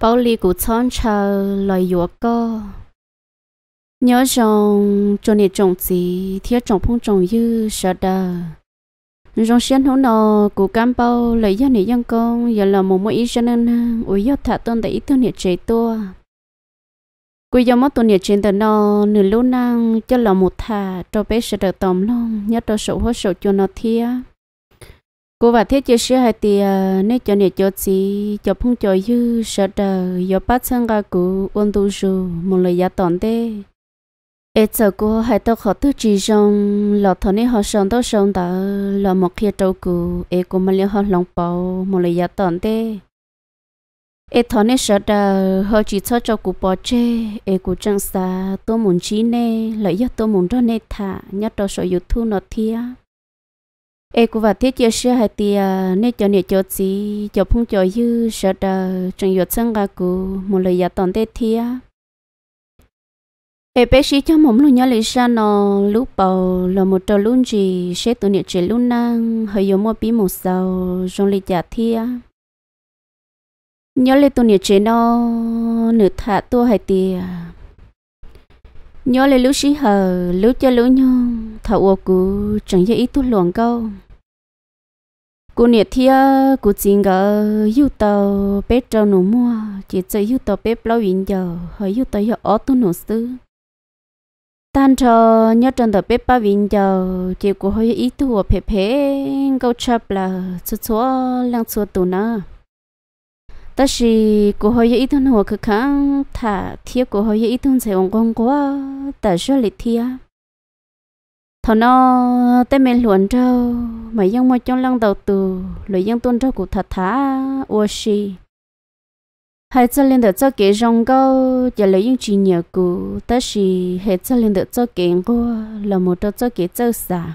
bảo lì của chọn chờ lời dùa co nhớ rằng cho nên trồng gì thiết trồng phong trồng như sợ đờ rong xuyên hỗn nọ cụ cam bao lời dân này dân công giờ là một mỗi ý cho nên ủi giọt thả tôn tại ý tôn nhiệt chế tua cụ giờ mất tôn nhiệt trên tờ nọ nửa lũ năng cho là một thả cho bé sợ đờ tòm long nhớ cho sổ hoa sổ cho nó thiết bố và thế chưa sửa hai thì ờ, nên cho nè cho chị cho phong cho dư sợ đờ do bắt sang ga cụ ôn tu su một lời giá tòn thế. ế sợ cô hai tao khó tư chỉ rong lọ thằng này họ sống tao sống đó lọ một khi trâu cụ ế cô mà liên họ lòng bao một lời giá tòn thế. ế thằng này sợ đờ họ chỉ cho cho cụ bỏ chê ế cụ chẳng xa tôi muốn chỉ nè lại giá tôi muốn đó nè thả nhất đó sợ yêu thu nó thiệt ê cũng vào thiết chưa sẻ hay thì à, nên cho nè cho chị cho phong cho dư sợ đờ chẳng yết sang gà cụ một lời giả toàn tê thia ê bé sĩ cho mồm luôn nhớ lịch sa nó lúc bầu là một trò luôn gì sẽ tụ nè chỉ luôn năng hơi yếu mua bí một sầu trong lịch giả thia nhớ lịch tụ nè chỉ nó nửa thả tu hay thì à. nhớ lịch lúc sĩ hờ lúc cho lúc nhau thảo ô cụ chẳng dễ ý tu luồng câu cô nè thì cô chỉ ngờ yêu tàu bé trâu nổ mua chỉ chơi yêu tàu bé lâu yên giờ hỏi yêu tàu giờ ở nổ sư tan cho nhớ trần tàu bé bao yên giờ chỉ cô hỏi ít tu ở phe phe câu chập là chút số lăng số tu na ta chỉ cô hỏi ít tu nổ cực khăng thả thiếp cô hỏi ý tu sẽ ông con quá ta cho lịch thiếp thọ nó tên mình luận trâu mà dân mà trong lăng đầu tù lời dân tuân trâu của thật thả ô xì hai cho lên được cho kể rong câu giờ lấy những chuyện nhớ cũ ta xì hệ cho lên được cho kể cô là một trâu cho kể châu xả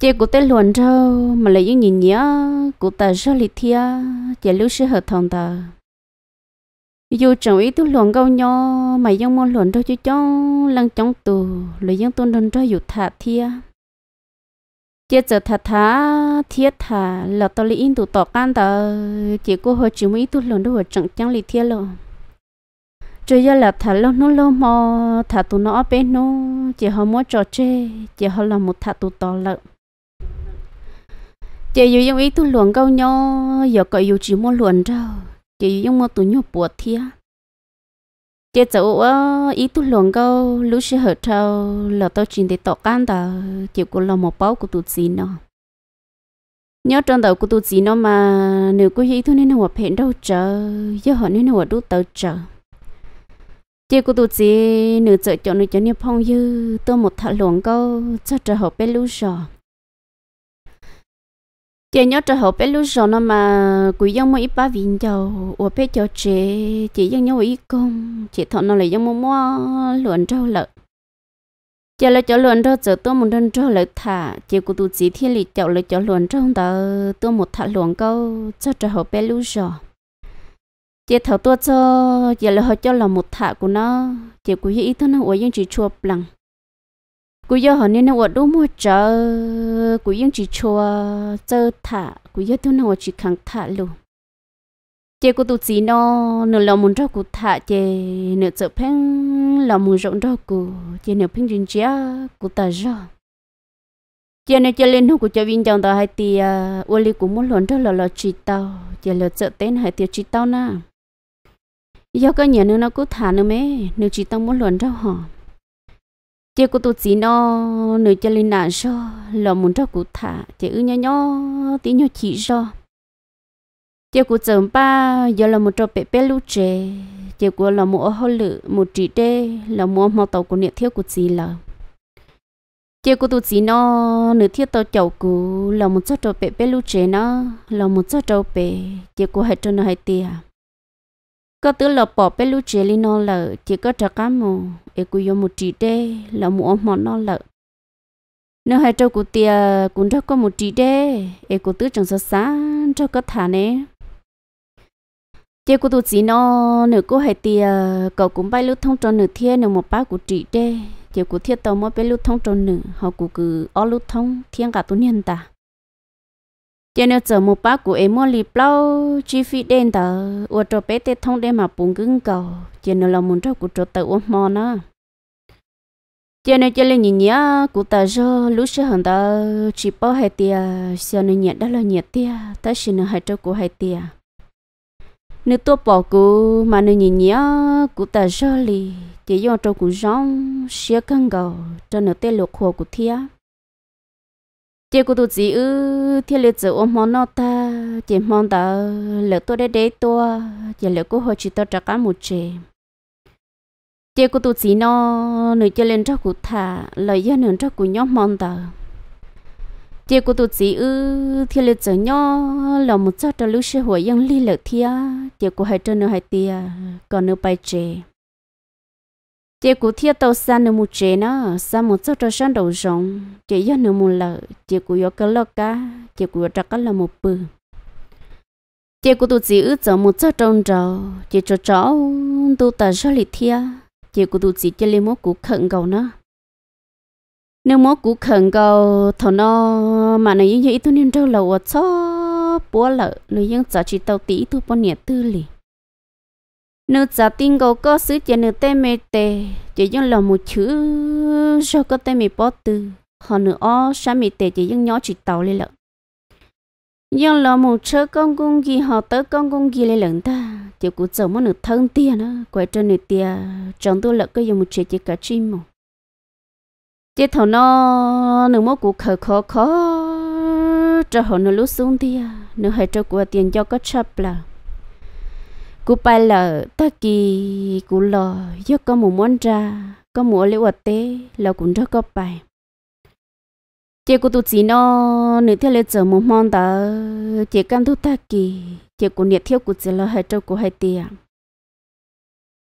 chị của tên luận trâu mà lấy những nhìn nhớ của ta rất lì thia giờ lưu sư hợp thòng tờ dù chẳng ý tu luận câu nhau mà dân môn luận đâu chứ chong lăng trong tù lời dân tôn đơn cho dù thả thia chết giờ thả thả thiết thả là tôi lấy in tụ tỏ can tờ chỉ cô hồi chỉ mới tu luận đâu chẳng chẳng lì thia lo rồi giờ là thả lâu nó lâu mò thả tụ nó bên nó chỉ họ mua trò chơi chỉ họ là một thả tụ tỏ lợn chỉ dù dân ý tu luận câu nhau giờ cậu dù chỉ mua luận đâu chỉ dùng một túi nhựa bùa thia à? chế cháu ở ờ, ý tu luồng câu lúc sẽ hợp trâu là tao chỉ để tỏ can ta chỉ có là một bao của túi gì nó nhớ trong đầu của túi gì nó mà nếu có gì tôi nên hòa phèn đâu chờ giờ họ nên hòa đút tao chờ chỉ của túi gì nửa chợ cho nửa cho nên phong dư tôi một thằng luồng câu cho chờ họ bên lúc rồi giờ nhớ trở hậu bé lúc rồi nó mà quý dân mua ít ba vin dầu ở bé cho chị chị dân nhớ ít công chị thọ nó lại dân mua mua luận trâu lợn giờ lại cho luận trâu giờ tôi một đơn trâu lợn thả chị của tôi chỉ thiên lý chậu lại cho luận trâu đó tôi một thả luận câu cho trở hậu bé lúc rồi chị thọ tôi cho giờ lại họ cho là một thả của nó chị của ý tôi nó ở dân chỉ chua bằng cú giờ họ nên nó đủ mua chờ cú yên chỉ cho chờ thả cú giờ tôi nó chỉ khăng thả luôn chị cô tụt gì nó nửa lòng muốn cho cô thả chị nửa sợ phăng lòng muốn rộng cho cú chị nửa phăng riêng chị cú ta ra. chị nửa chơi lên nó cú chơi viên chồng tao hai tỷ ô li cú muốn luận cho lò lò chỉ tao chị lò sợ tên hai tỷ chỉ tao na giờ cái nhà nữa nó cú thả nữa mấy nửa chỉ tao muốn luận cho họ chị cô tôi chị nó nửa chân lên nạn cho là muốn cho cụ thả chị ư nhó nhó tí nhó chỉ cho chị cô chồng ba giờ là một trò bé bé lú trẻ chị cô là một hồ lự một chị đê là một mò tàu của nhiệt thiếu của chị là chị cô tôi chị nó nửa thiết tàu chậu cụ là một chỗ trò bé bé lú trẻ nó là một chỗ trò bé chị cô hai cho nó hết tiền có tứ là bỏ bé lú trẻ linh nó là chị có trò cá mồ e cú yo một chỉ đê là mua mỏ nó lợ nếu hai trâu của tia cũng cho có một chỉ đê e cú tứ chẳng sợ sáng cho có thả nè chị của tụ chỉ nó nửa cô hai tia cậu cũng bay lướt thông tròn nửa thiên nửa một ba của chỉ đê chị của thiết tàu mới bay lướt thông tròn nửa họ cũng cứ ó lướt thông thiên cả tu nhân ta cho nên giờ một bác của em mua lì bao chi phí đen tờ ô tô bé tết thông đen mà bùng cứng cầu cho nên là muốn cho của chỗ tự uống mò nó cho nên cho nên nhìn nhá của tờ cho lúc xưa hằng tờ chỉ bao hai tia sau nên nhận đó là nhận tia ta xin hai chỗ của hai tia nếu tôi bỏ cụ mà nếu nhìn nhá của tờ cho lì chỉ do cho của rong xía căng cầu cho nó tê lục hồ của thia chỉ có tụt gì ư thiên liệt giờ ôm món nó ta chỉ món ta lỡ tôi đấy đấy tôi chị lỡ cô hồi chị tôi trả cả một chị Chỉ có tụt gì nó nửa chơi lên trong cụ thả lời ra nửa trong cụ nhóm món ta Chỉ có tụt gì ư thiên liệt giờ nhó là một chút trả lưu sẽ hồi yên ly lỡ thia chị cô hãy chơi nửa hai tia còn nửa bài chị chị cũng thiết tàu xa nữa một chế nó xa một chút cho sáng đầu rộng chị do nữa một lợ chị cũng do cái lợ cá chị cũng do cái là một bự chị cũng tụt chỉ ướt cho một chút trong trầu chị cho cháu tụt tờ cho lì thiệt chị cũng tụt chỉ cho lên một cú khẩn cầu nó nếu mỗi cú khẩn cầu thọ nó mà nó như vậy tôi nên đâu lầu ở chó búa lợ giá trị tàu tí tôi bao nhiêu tư liền nữ giáo tin gấu có sứ chỉ nữ tên mẹ tề chỉ dùng lòng một chữ cho có tên mẹ bỏ từ họ nữ o sa mẹ tề chỉ dùng nhỏ chỉ tàu lên lận. Dùng lòng một chữ con cung gì họ tới con công gì lên lận ta chỉ cũng chồng một nữ thân tiền đó. quay trên nữ tiền chồng tôi lợn có dùng một chuyện chỉ cả chim mà chỉ thằng nó nữ mốt cũng khờ khó khó cho họ nữ lúc xuống thì nữ hãy cho của tiền cho có chấp là cú bay lờ ta kỳ cú lò do có một món ra có một lễ vật tế là cũng rất có bài chị cú tụ chỉ nó nữ theo lễ chờ một món đó chị căn thu ta kỳ chị cú nhiệt theo cú chỉ là hai trâu của hai tiền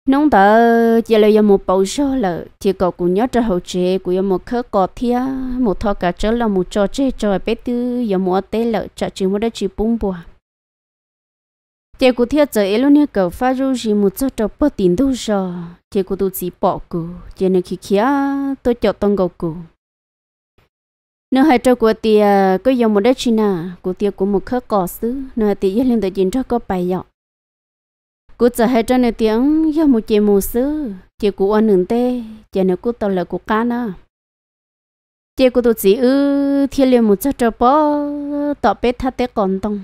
nông đó chị là một bầu số là chị cậu cũng nhớ cho hậu chế của một khớ cọp thia một thọ cả trở là một trò chơi trò bé tư giờ một tế là chợ chỉ một đất chỉ bung bùa chị cụ thiệt giờ ấy lúc nãy cậu pha rượu gì một chỗ trâu bớt tiền đâu sao, chị cụ tôi chỉ bỏ cụ chị này khi kia tôi chọn tông gầu cụ nếu hai trâu của tiề có dòng một đất china của tiề của một khớp cỏ xứ nơi tiề yên lên tới chín cho có bài dọ cụ giờ hai trâu này tiếng do một chị mù xứ chị cụ ăn nướng tê chị này cụ tao là cụ cá nữa chị cụ tôi chỉ ư thiên liền một chỗ trâu bớt tọt bếp thắt tê còn tông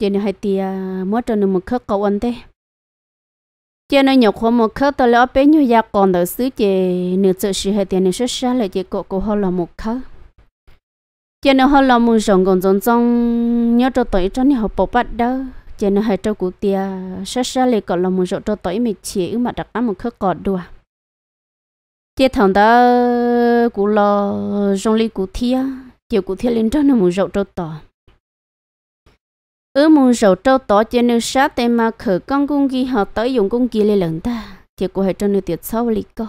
chị nên hai tia mua cho nên một khớp cầu ăn thế chị nên nhậu khoa một khớp tôi lấy bé như gia còn đỡ xứ chị nửa chợ sự hai tiền này xuất ra lại chị cậu cô họ là một khớp chị nên họ là một rồng còn rồng rồng nhớ cho tới cho nên họ bỏ bắt đó chị nên hai cho cụ tia xuất ra lại còn là một rồng cho tới mình chỉ mà đặt ăn một khớp còn đùa chị thằng đó cụ lo rong ly cụ thia chị cụ thia lên trên nó một rồng cho tỏ ở mùa sầu trâu tỏ trên nước sát tên mà khử con cung ghi họ tới dùng cung kia lên lần ta thì cô hãy cho nước tiệt sau lý co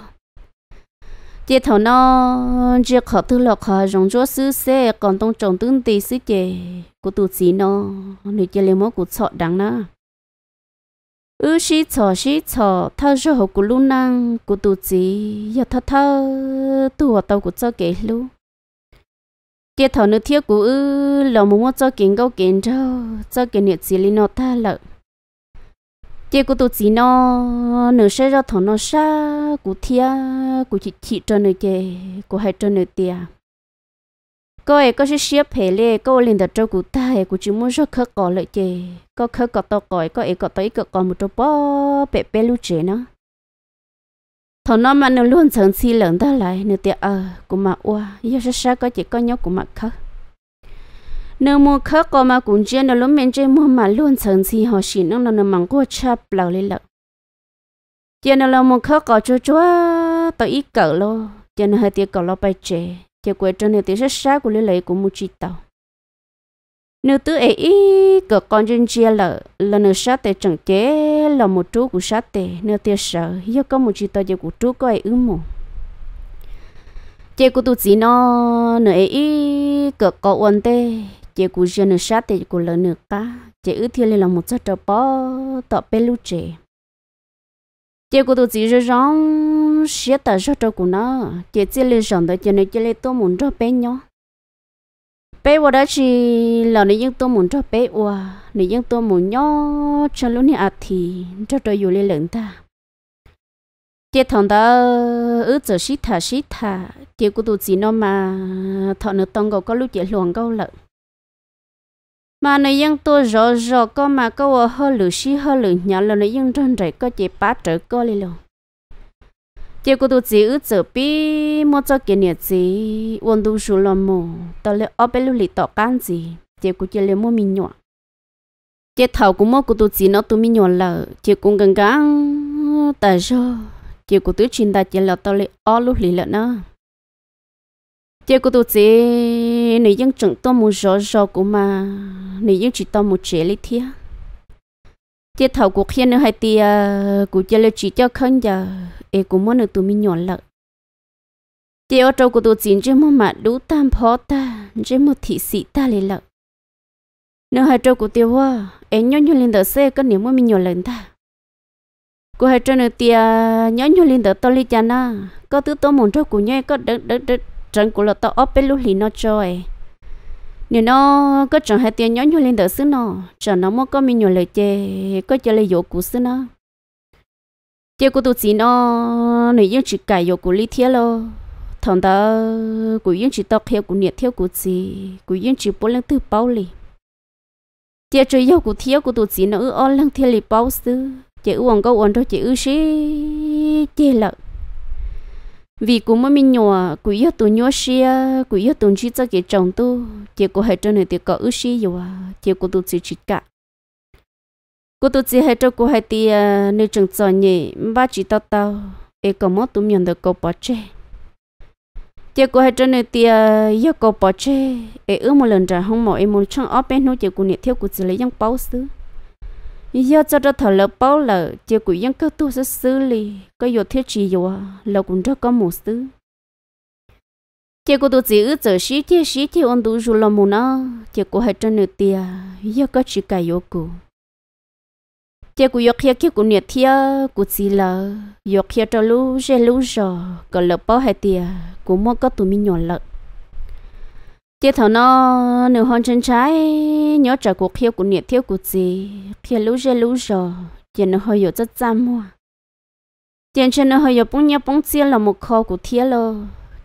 chị thầu nó chị khó tư lọc họ rong chúa sư xe còn tông trồng tương tì sư chè của tụ sĩ nó nữ chị lấy mối của sọ đắng nó ư sĩ sọ sĩ sọ thơ sơ hậu của lu năng của tụ sĩ giờ thơ thơ tụ họ tàu của cho kể luôn tiết thọ nữa thiếu cũ ư lò mua cho kiến gấu kiến cho cho kiến nhiệt gì nó ta lợ tiết của tôi chỉ nó nửa sẽ cho thọ nó xa của thia của chỉ chị cho nửa kề của hay cho nửa tia cô ấy có sẽ xếp hệ lệ cô lên đặt cho của ta ấy của chúng muốn cho khờ cỏ lợi kề có khờ cỏ to còi có ấy cỏ tới cỏ còn một chỗ bó bẹp bẹp lu chế nó thọ nó mà nó luôn sẵn xì lợn đó lại nó tiệt ờ của mà qua, giờ sẽ sao có chỉ có nhau của mà khóc nếu mua khóc có mà cũng chơi nó luôn mình chơi mua mà luôn sẵn xì họ xì nó nó nó mang qua chắp lâu lên lợn chơi nó làm mua khóc có chúa chúa tôi ít cỡ lo chơi nó hơi tiếc cỡ lo bay chơi chơi quê cho nó tiếc sẽ sao của lấy lấy của mua chỉ tàu nếu tự ấy ý cỡ con dân chia lợ là nửa sát tệ chẳng chế là một chú của sát tệ nếu tiêu sợ do có một chi tao cho của chú có ấy ư mù chế của tôi gì nó nửa ấy ý cỡ có ổn tê chế của dân nửa sát tệ của lợ nửa cá chế ứ thiên là một chất trò bò tọ bê lưu chế chế của tôi gì rồi rong sẽ tạo ra trò của nó chế chế lưu rong đó cho này chế lưu tôi muốn cho bé nhau bé qua đó chỉ là nếu những tôi muốn cho bé qua nếu những tôi muốn nhớ cho lúc này à, thì cho tôi dù lên lận ta chế thằng đó ở chỗ xí thà xí thà chế của tôi chỉ nó mà thọ nó tông cầu có lúc chế luồng câu lợn mà nếu những tôi rõ rõ có mà có ở hơi lử xí hơi lử nhỏ là nếu những trong trời có chế bát trở có lên luôn 结果都只有这边么做几年子，温度熟了么，到了二百六里到干子，结果就了么米鸟，这头个么个都只那都米鸟了，结果刚刚，但是结果都全大结了到了二六里了呢，结果都只你应整到么少少个嘛，你应只到么这里天，这头个天呢还低啊，估计了只叫看呀。e cũng muốn được tụi mình nhỏ lợ tiêu trâu của tụi chính chứ mà đủ tam phó ta chứ mà thị sĩ ta lấy lợ nếu hai trâu của tiêu hoa em nhớ nhớ lên tờ xe có nếu mà mình nhỏ lần ta cô hai trâu nữa tia à, nhớ nhớ lên tờ tao lấy cha na có thứ to mồm trâu của nhau có đứt đất đất trần của lọ tao ốp bên lúc lì nó trôi nếu nó có chẳng hai tiền nhớ nhớ lên tờ xứ nó chẳng nó mà có mình nhỏ lợi chê có chơi lấy dỗ của xứ nó tiêu của tôi chỉ nó này những chỉ cài vô của lý thiết lo thằng đó của dân chỉ đọc theo của nhiệt theo của chị của những chỉ bốn lần thứ bao lì tiêu chơi vào của thiếu của tôi chỉ nó ư on lần thiết lì bao sư chỉ ư còn có ổn đâu chỉ ư xí chị lợn vì cũng mới mình nhỏ cũng yêu tôi nhỏ xia cũng yêu tôi chỉ cho cái chồng tu chị có hai trên này thì có ước xia rồi chị có tôi chỉ chỉ cả cô tu chỉ hay cho cô hay thì à, nơi trường cho nhỉ ba chỉ tao tao e có mất tụm nhận được cô bỏ chê chị cô hay cho nơi thì giờ cô bỏ chê e ước một lần trả không mỏ em muốn trong ốp bên nô chị cô nhiệt thiếu cô chỉ lấy những bao xứ giờ cho cho thở lỡ bao lỡ chị cô vẫn cứ tu sẽ xử lý có nhiều thiết chỉ rồi là cũng rất có một xứ chị cô tôi chỉ ước giờ xí chị xí chị ôn đủ rồi là muốn nó chị cô hay cho nơi thì giờ có chỉ cái yêu cô chị cũng yok kia kia cũng nhiệt thia cũng chỉ là yok kia cho lú rê lú rò có lợp bao hai tia cũng mua có tụi mình nhỏ lợp chị thằng nó nửa hòn chân trái nhớ trả cuộc kia cũng nhiệt thia cũng chỉ kia lú rê lú rò chị nó hơi yếu rất chăm mua chị trên nó hơi yếu bông nhá bông chia là một kho của thia lo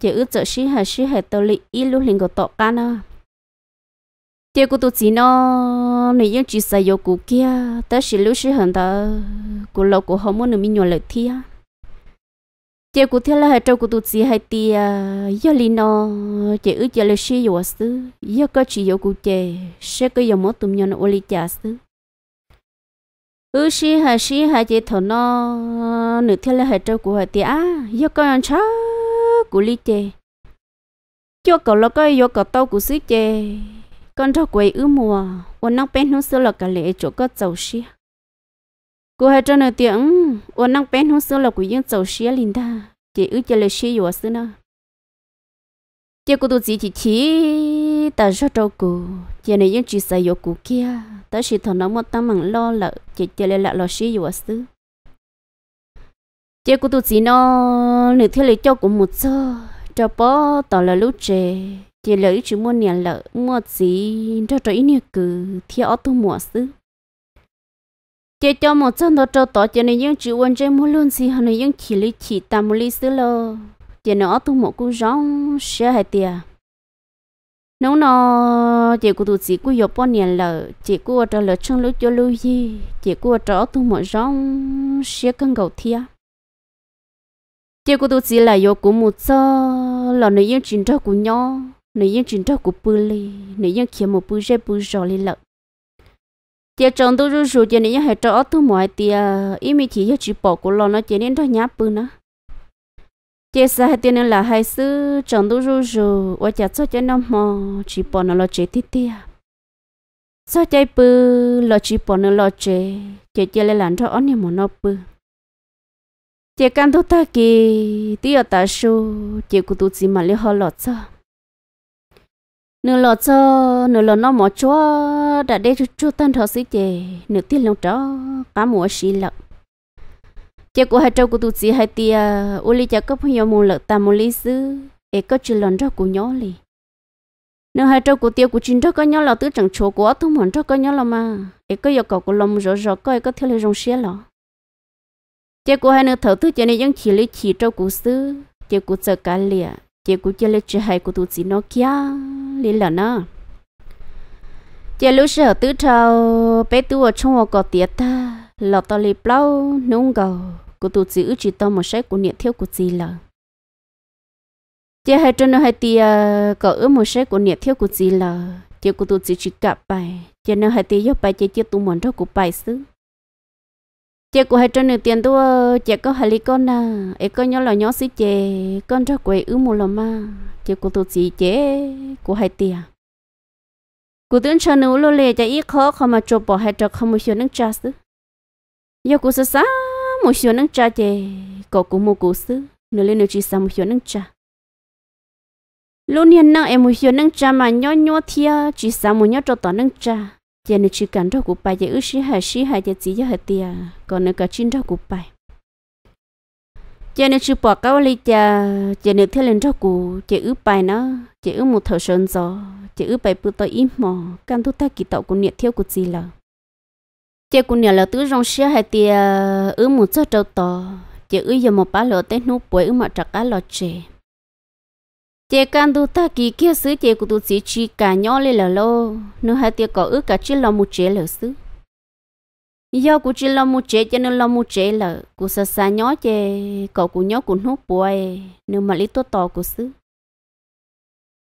chị ước trợ sĩ hà sĩ hệ tàu lý ít lú linh có tọt cá nữa tiêu của tôi chỉ nó này những chỉ xài dầu của kia tới xí lúc xí hận ta của lâu của họ muốn được mi nhồi lợi thi á tiêu của thiên là hai trâu của tôi chỉ hai tia do li nó chỉ ước chỉ là xí dầu xứ do có chỉ dầu của chè sẽ có dầu mất tụm nhau nó oli chả xứ ước xí hai xí hai chỉ thọ nó nửa thiên là hai trâu của hai tia do có ăn cháo của li chè cho cậu lo cái do cậu tao của xí chè con trâu quấy ư mùa ôn năng bên hú xưa là cả lễ chỗ có dầu xia cô hai cho nửa tiếng ôn năng bên hú xưa là quỷ những dầu xia linh ta chỉ ư cho lệ xia vừa xưa nữa chỉ cô tu chỉ chỉ chỉ ta cho trâu cô chỉ này những chỉ sai yêu cô kia ta chỉ thằng nó một tâm mạng lo là chỉ chỉ lệ lạ lò xia vừa xưa chỉ cô tu chỉ nó nửa thiên lệ cho cũng một giờ cho bó tỏ là lúc trẻ chỉ lấy chỉ mua nhà lợ mua gì cho cho ít nhà cứ theo tu mua xứ chỉ cho một chân đó cho tỏ cho nên những chữ quan trọng mua luôn gì hơn những chỉ lý chỉ tạm một lý xứ lo chỉ nó tu mua cũng rong sẽ hay tiền nấu nó chỉ có tụi chỉ có dọc bao nhà lợ chỉ của cho lợ chân lối cho lối gì chỉ của cho tu mua rong sẽ cần cầu thiệt chỉ có tụi chỉ là yêu của một cho là nơi những chuyện cho của nhau nếu như chính trâu của bự li nếu như kiếm một bự rễ bự rò li lợ tiệt trồng tôi rú rú cho nên hệ trâu ớt thu mọi tiệt ý mi chỉ cho chỉ bỏ của lò nó cho nên đó nhá bự nữa tiệt sa hệ tiệt nên là hai sư trồng tôi rú rú và chặt cho cho nó mò chỉ bỏ nó lo chế tiệt tiệt sao chạy bự lo chỉ bỏ nó lo chế chế chế lại làm cho ớt nhiều món nó bự chị căn thu ta kì tí ở ta su chị cụ tu chỉ mà lì hò lọt sao nửa lọ cho nửa lọ nó mỏ chúa đã để chú tân thọ sĩ chè nửa tiên lòng chó cá mùa xì lợn chè của hai trâu của tụ chị hai tia ô ly chả có bao nhiêu mù lợn ta mùa ly xứ để có chừng lòn cho của nhỏ lì nửa hai trâu của tiêu của chín cho có nhỏ là tứ chẳng chúa của thông hẳn cho có nhỏ là mà để có yêu cầu của lòng rõ rõ coi có theo lời rong xía lọ chè của hai nửa thở thứ chè này vẫn chỉ lấy chỉ trâu của xứ chè của chợ cá lìa chị cũng chơi lên chơi hay của tụi chị nó kia lên là nó chị lúc sợ tứ trâu bé tụ ở trong có tiệt ta lọ to lì plau nung gầu của tụi chị ước chỉ to một sách của niệm thiếu của chị là chị hay trên nó hay tia có ước một sách của niệm thiếu của chị là chị của tụi chị chỉ gặp bài chị nó hay tia giúp bài chị chị tụ mòn đó của bài xứ chị của hai trên nửa tiền tôi ờ, chị có hai lý con à em có nhớ là nhớ xí chị con cho quậy ứ một lòng mà chị của tôi chị chị của hai tiền cô tướng cho nữ lô lệ cho ít khó không mà chụp bỏ hai trọc không một chuyện nâng cha xứ giờ cô sơ sá một chuyện nâng cha chị có cụ một cô xứ nửa lên nửa chỉ sao một chuyện nâng cha lúc nhiên nâng em một chuyện nâng cha mà nhớ nhớ thia chỉ sao một nhớ cho tỏ nâng cha giờ nó chỉ cần đâu cũng bài giờ ước sĩ hà sĩ hà giờ chỉ giờ hết tiền còn nó cả chín đâu cũng bài giờ nó chỉ bỏ cái lý giờ giờ nó theo lên đâu cũng giờ ước bài nó giờ ước một thời sơn gió giờ ước bài bữa tối im mò căn tu ta kỳ tạo cũng nhiệt theo của gì là giờ cũng nhiệt là tứ rong sĩ hà tiền ước một chỗ đầu to giờ ước giờ một bá lọ tết nút bối ước mà trạc cá lọ chè chị can tu ta kỳ kia sứ chị của tu sĩ chỉ cả nhỏ lên là lô nó hai tiệc có ước cả chỉ lo một chế là sứ do của chỉ lo một chế cho nên lo một chế là của xa xa nhỏ chị cậu của nhỏ của nốt bùi nếu mà lý tôi to của sứ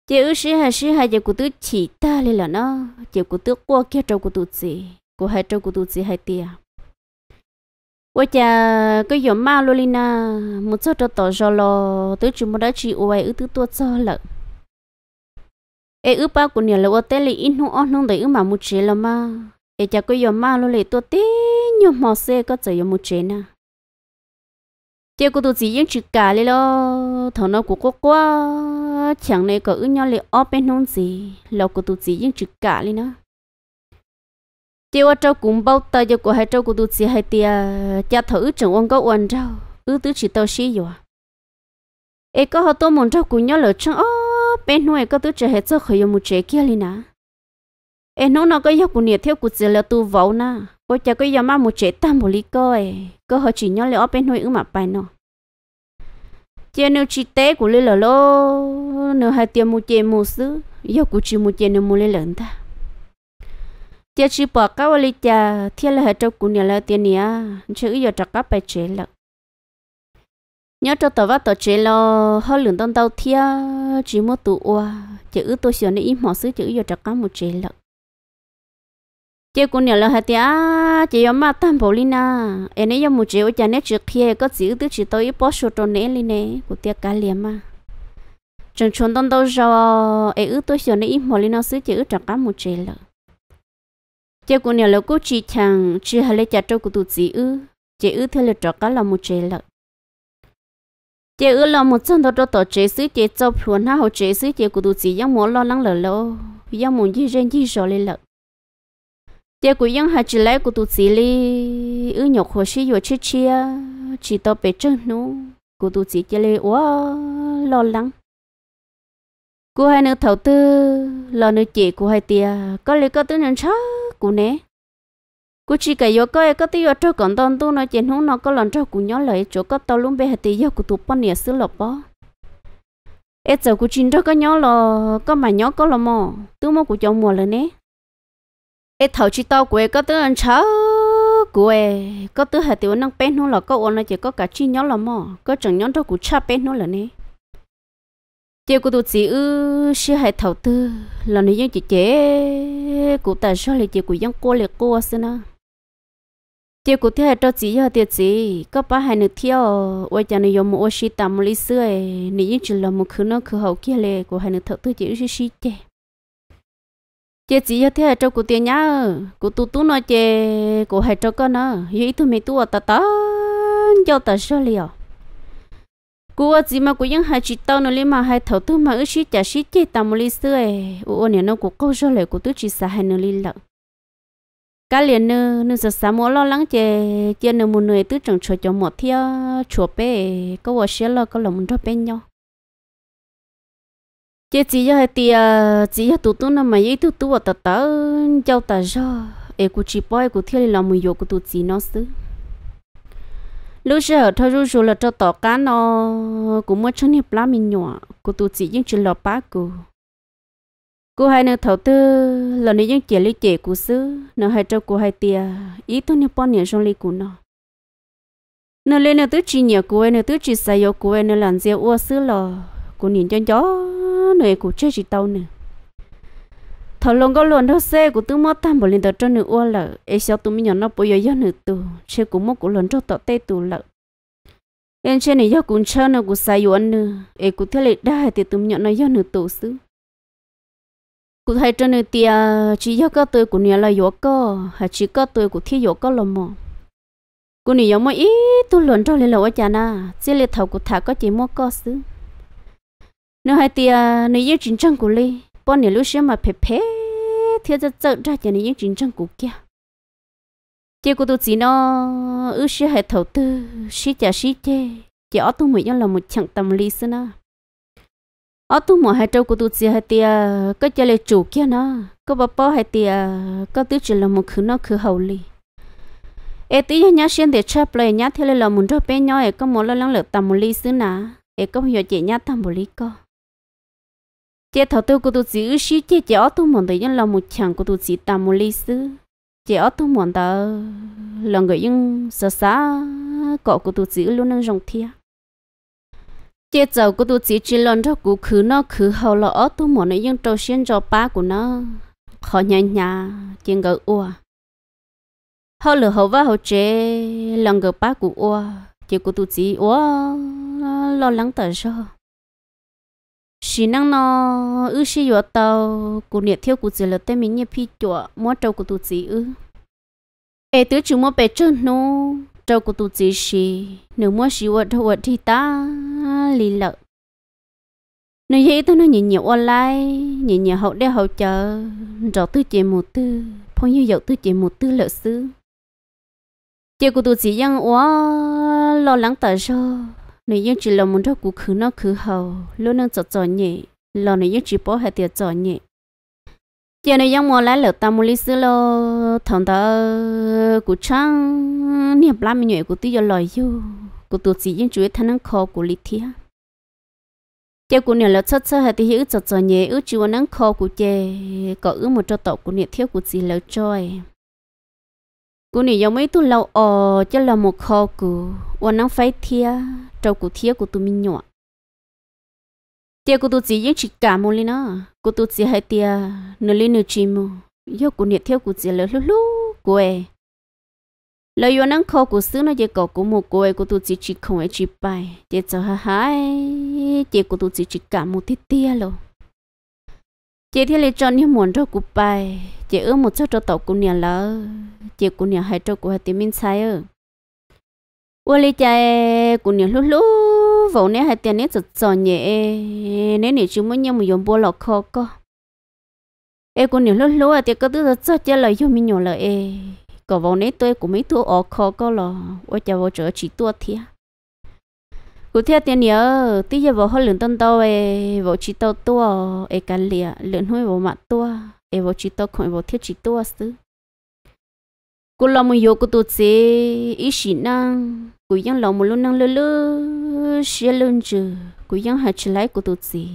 chị ước sĩ hai sĩ hai chị của tu chỉ ta lên là nó chị của tu qua kia trâu của tu sĩ của hai trâu của tu sĩ hai tiệc ôi cha cái giờ ma luôn lina một số cho tỏ cho lo tới chúng đã chỉ uầy ứ tứ tua cho lợ ê ứ ba của nhà là tê lì in hông on hông đấy mà một chế ma ê cha cái giờ ma luôn lì tua tê nhiều mò xe có giờ giờ một na chế của tụi chỉ yên chữ cả lì lo thằng nó của quá quá chẳng này có ứ nhau lì ở bên hông gì lo của tụi chỉ yên chữ cả lì na tiêu ở trong cũng bao tay cho của hai trong của tôi chỉ hai tia cha thử chẳng ông có quan đâu ứ tứ chỉ tao xí rồi ấy có họ tôi muốn trong cũng nhớ lỡ chẳng ó bên nuôi có tứ chỉ hết cho khởi một trẻ kia liền à ấy nó nó có giấc của nhiệt theo của chỉ là tu vẩu na có cha có giờ mà một trẻ tam một lý coi có họ chỉ nhớ lỡ bên nuôi ứng mà bài nó chị nếu chỉ té của lê lỡ lô nếu hai tiền một chè một xứ giờ của chỉ một chè nếu một lê lớn ta tiếc chỉ bỏ các vali li cha thiên là hết trong cún nhà là tiền nhà chứ giờ trắc các bài chế lộc nhớ cho tàu vắt tàu chế lo hơi lượng tông tàu thia chỉ một tụ oa chữ tôi xưa này ít mỏ xứ chữ giờ trắc các một chế lộc chế cún nhà là hết tiếc, chỉ có mà tam bồ lina anh ấy có một chế ở nhà này trước kia có chữ tức chỉ tôi ít bỏ số trong này lina của tiếc cá liền mà chẳng chuẩn tông tàu rồi em ước tôi xưa này ít mỏ lina xứ chữ trắc các một chế lộc tiêu cũng nhiều lâu cố chỉ thằng chỉ hà lấy chặt trâu của tụt gì ư chế ư theo lời trọ cá là một chế lợn chế ư là một chân đó đó tổ chế sứ chế cho phù na hồ chế sứ chế của tụt gì giống muốn lo lắng lợ lô giống muốn gì riêng gì rồi lên lợn chế của giống hà chỉ lấy của tụt gì li ư nhọc hồ sĩ vừa chết chia chỉ tao bé chân nu, của tụt gì chế li quá lo lắng cô hai nữ thầu tư lo nữ chị của hai tia có lý có tư nhân sao cú nè cú chỉ cái yo coi có tiêu cho con tông tu nói chuyện hú nó có lần cho cú nhớ lại chỗ có tao luôn bé hạt tiêu cú tụ bón nè xứ lộc bó ế giờ cú chín cho cái nhớ lò có mà nhớ có lò mò tu mò cú chồng mùa rồi nè ế thầu chỉ tao quê có tư ăn cháo quê có tư hạt tiêu năng bé hú là có ôn nó chỉ có cả chi nhớ lò mò có chẳng nhớ cho cú cha bé hú rồi nè tiêu của tôi chỉ ư sẽ hệ thầu tư là nếu dân chị chế của tại sao lại chị của dân cô lại cô xí nó tiêu của thế hệ cho chị giờ tiêu chị có ba hai nửa theo ôi cha này dùng một ô xí tạm một lý xưa nếu dân chỉ là một khứ nó khứ hậu kia lệ của hai nửa thầu tư chị sẽ xí chế chị chỉ cho thế hệ cho của tiền nhá của tôi tu nói chế của hệ cho con nó ý tôi mấy tu ở tao tao cho tao sao liệu cú ở mà cú những hay chỉ tao nó lên mà hay thầu tư mà ước sĩ trả sĩ chị tao một lý sữa ấy u ô nè nó của cô cho lại của tôi chỉ xả hai nửa ly lợ cá liền nơ nơ giờ xả mỗi lo lắng chè chè nơ một nửa tư chẳng cho cho một thia chùa bé có vợ sẽ lo có lòng cho bé nhau chè chỉ cho hai tia à, chỉ cho tụt tụt nó mà giấy tụt tụt ở tờ tờ cháu tờ cho ấy cũng chỉ bói cũng thia là mười vô cũng tụt chỉ nó xứ lúc giờ thôi rú rú là cho tỏ cá nó cũng muốn chân hiệp lá mình nhỏ cô tụ chỉ những chuyện lọ bá cô cô hai nữa thầu tư là nếu những chuyện lý trẻ của xứ nó hai cho cô hai tia ý tôi nếu bọn nhảy trong lý của nó nó lên nó tứ chỉ nhảy của nó tứ chỉ sai yêu của nó làm gì ua xứ lò cô nhìn cho gió nơi của chơi chỉ tao nữa thọ lòng có luồn đâu xe của tướng mót tam bộ lên tờ cho nữ ua lợ ấy sau tụi mình nhỏ nó bồi giờ nữ tù xe của mót của luồn cho tọt tê tù lợ em xe này do cũng chơi nó của sai yuan nữ ấy của thế lệ đa thì tụi mình nhỏ nó do nữ tù xứ cụ thấy cho nữ tia chỉ do có tôi của nhà là yuan có hay chỉ có tôi của thiên yuan có lòng mò cô nữ giống mà ít tôi luồn cho lên lầu ở nhà na chỉ lệ thầu của thả có chỉ mót có xứ nếu hai tia nữ yêu chính chân của ly bọn nhà lúc xem mà phê phê thì ra trợn ra cho nên những chuyện trong cuộc kia chị cô tôi chỉ nó ư sẽ hệ thầu tư sĩ chả sĩ chê chị ở tôi mới là một chẳng tâm lý xí nó ở tôi mỗi hai trâu của tôi chỉ hai tia có cho lệ chủ kia nó có bà bó hai tia có tứ chỉ là một khứ nó khứ hậu lì ê tí nhá xuyên để chép lại nhá thế là một trâu bé nhỏ ê có một lo lắng lợt tâm lý xí nà ê có hiểu chị nhá tâm lý co chế thọ tu của tu sĩ ư sĩ chế chế ở tu mòn tới nhân là một chàng của tôi sĩ ta một lý sư chế ở tu mòn ta là người dân sơ xa cọ của tôi sĩ luôn năng rong thia chế giàu của tôi sĩ chỉ lần cho cụ khứ nó khứ hậu là ở tôi muốn này những trâu xuyên cho ba của nó khó nhà nhà chế ngỡ ua hậu là hậu và hậu chế lần ngỡ ba của ua chế của tôi sĩ ua lo lắng tới sao chỉ năng nó ư xí yo tàu cụ nhiệt thiếu cụ chỉ là tên mình nhiệt phi chùa mua trâu cụ tu chỉ ư ê tứ chú mua bé chân nó trâu cụ tu chỉ xí nếu mua xí vật vật thì ta lì lợ nếu vậy tôi nó nhìn nhiều online nhìn nhiều hậu đeo hậu chờ rõ tư chế một tư phong như dậu tư chế một tư lợ sư chị cụ tụ chỉ yang quá lo lắng tại sao? nếu như chỉ là muốn cho cụ khứ nó khứ hầu luôn năng cho cho nhỉ là nếu như chỉ bỏ hết tiền chọn nhỉ giờ này giống mua lá lợt ta mua lý sư lo thằng ta cụ trang niệm lắm mình nhảy cụ tự giờ lời yêu cụ tụt gì nhưng chú ý thằng năng khó cụ lý thia giờ cụ niệm là chất chất hết thì ước cho cho nhỉ ước chỉ muốn năng khó cụ chơi, có ước một cho tàu cụ niệm thiếu cụ gì lỡ chơi cô này giống mấy tu lâu ờ cho là một kho cũ và nó phải thia trâu cụ thiếc của tụi mình nhỏ tia của tụi chỉ những chỉ cả một lên nó của tụi chỉ hai tia nửa lên nửa chim mù yêu của nhiệt theo của chỉ lỡ lú lú của em lời yêu năng khó của xứ nó chỉ có của một cô ấy của tụi chỉ chỉ không ai chỉ bài chỉ cho ha ha chỉ của tụi chỉ chỉ cả một tí tia lo chỉ thì lấy cho những muốn cho cụ bài chỉ ước một chút cho tàu của nhà lỡ chỉ của nhà hai cho của hai tiếng minh sai ơ ô lê chạy e, cũng nhiều lúc lúc vỗ e. nè hai tiền nè giật giò nhẹ nè nè chúng muốn nhau một dòng bò lọ khó co ê cũng nhiều lúc lúc à tiền có tư giật giò chơi lời yêu mình nhỏ lời ê e. có vỗ nè tôi cũng mấy thua ọ khó co lò ô chà vô trở chỉ tua thia cụ theo tiền nhớ ờ, tí giờ vỗ hơi lượng tân tàu ê vỗ chỉ tàu tua ê cả lìa lượng hơi vỗ mặt tua ê vỗ chỉ tàu khỏi vỗ thiết chỉ tua xứ cô làm một yêu cô tụt xí ít xí năng cú yang lòng một luôn năng lơ lơ xia luôn chứ cú yang hạt chỉ lấy của tụt gì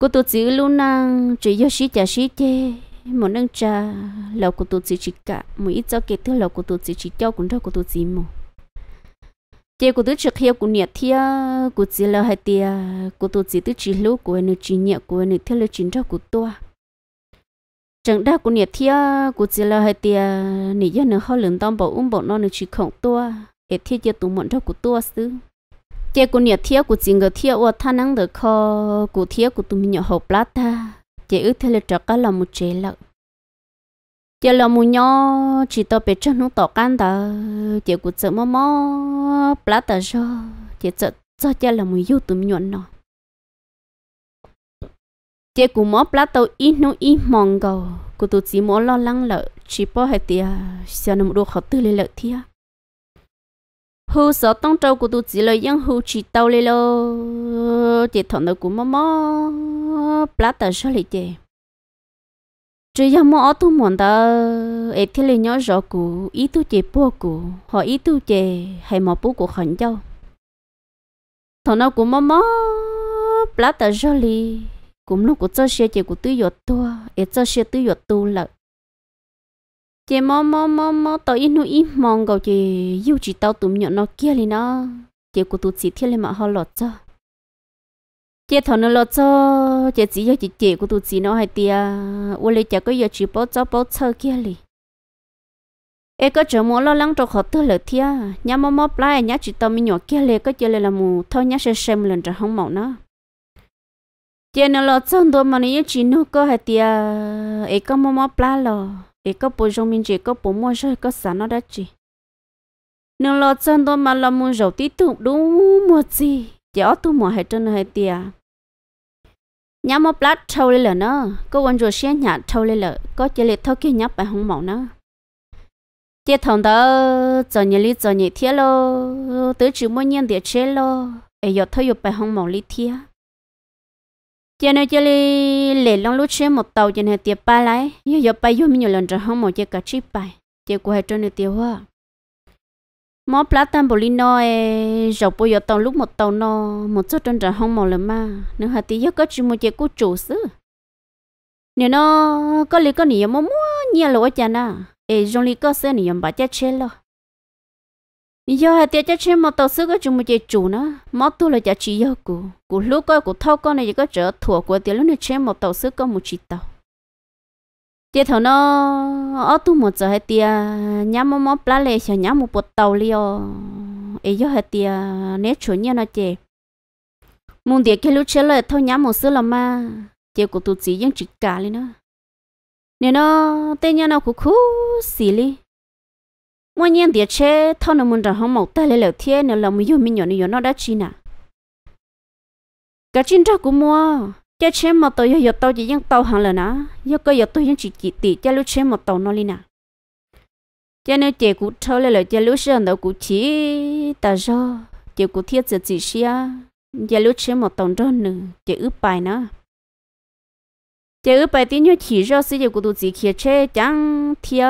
của tụt gì luôn năng chỉ do xí trả xí chê một năng trà lòng của tụt gì chỉ cả một ít cho kết thúc lòng của tụt gì chỉ cho cũng thôi của tụt gì mà chê của tụt trước hiệu của nhiệt thia của chỉ là hai tia của tụt chỉ tụt chỉ lúc của anh chỉ nhiệt của anh theo lời chính cho của tôi chẳng đa của nhiệt thia của chỉ là hai tia nữ dân nó khó lớn tâm bảo ung bảo nó nữ chỉ khổng tôi để thiết cho tụ mọn thóc của tua sư chế của nhà thiết của chính người thiết của tha năng được kho của thiết của tụ mình nhỏ hộp lát ta ước thế là trở là một chế lợn chế là một nhỏ chỉ tao biết chân nó tỏ can ta chế của chợ mò mò cho chế chợ cho chế là mình nhọn nọ chế của mò lát ít nó ít mòn gầu của tụ chỉ mò lo lắng lợ chỉ bỏ hết tiệt xem nó đồ khó tư lên lợ thiết hư sợ tông trâu của tôi chỉ là những hư chỉ tàu lên lo chỉ thằng nó cũng mò mò plát tờ sao lại chơi chỉ là mò tu mòn ta ấy thế là nhỏ rõ cụ ý tu chơi bùa cụ họ ý tu chơi hay mò bùa của khẩn châu thằng nó cũng mò mò plát tờ sao lại cũng lúc của cho xe chơi của tôi giọt tua ấy cho xe tôi giọt tu lợt chị mò mò mò mò tao ít nu ít mong cầu chị yêu chị tao tụm nhọn nó kia liền nó chị của tụt chị thiết lên mà họ lọt cho chị thằng nó lọt cho chị chỉ cho chị chị của tụt chị nó hay tiệt u lấy chả có giờ chị bỏ cho bỏ cho kia liền ê có chỗ mua lo lắng cho họ tư lợi thia nhà mò mò plai nhà chị tao mi nhỏ kia liền cái chị là mù thôi nhà sẽ xem lần cho không mỏ nó chị nó lọt cho đồ mà nó yêu chị nó có hay tiệt ê có mò mò plai rồi ý có bộ giống mình chỉ có bộ mua rồi có sẵn nó đã chỉ nếu lo chân tôi mà làm mua dầu tí tụ đúng mua gì giờ tu mua hết trơn hết tiệt nhắm một lát trâu lên lợn nữa có quên rồi xe nhà trâu lên lợn có chỉ liệt thôi kia nhấp bài không mỏ nữa chế thằng đó giờ nhỉ lý giờ nhỉ thiết lo tới chữ mua nhiên để chế lo ai giờ thôi giờ bài không mỏ lý thiết cho nên cho li lệ long lúc xem một tàu cho nên tiệp ba lái. như giờ bay vô mình lần trở không một chiếc cả chip bay chiếc của hai trôi nữa tiêu hoa mó platan bolino e dọc bây giờ tàu lúc một tàu no một chút trơn trở không một lần mà nếu hai tí giờ có chỉ một chiếc của chủ sư nếu nó có lý có nhiều mua mua nhiều lỗi chả na e trong lý có xe nhiều bà chết chết rồi giờ hai tiệt cho chị mà tàu sư có chúng một chơi chủ nữa mà tôi là cho chị yêu cụ cụ lúc coi cụ thâu con này có trở thua của tiệt lúc này chị mà tàu sư có một chỉ tàu tiệt thằng nó ở tu một giờ hai tiệt nhắm mò mắt lá lè sẽ nhắm một bột tàu liò ấy giờ hai tiệt nét chuẩn như nó chị muốn tiệt cái lúc chơi lại thâu nhắm một sư là mà tiệt của tôi chỉ những chỉ cả lên nữa nên nó tên nhau nó cụ khú xì li mua nhiên địa chế thao nó muốn ra hàng mọc ta lấy lẹo thiên nó làm mình yêu mình nhỏ này nó đã chi nè cả chín ra của mua cha chế mà tôi giờ tao chỉ những tao hàng là nè giờ coi giờ tôi những chỉ chỉ tỷ cha lúc chế mà tao nó đi nè cha nếu chế cũng thâu lấy lẹo cha lúc chế nó cũng chỉ ta do chế cũng thiết chỉ chỉ xia cha lúc chế mà tao đó nữa chế ướp bài nữa chứ bây tí nhau chỉ ra sử dụng của tụi gì kia chế chẳng thia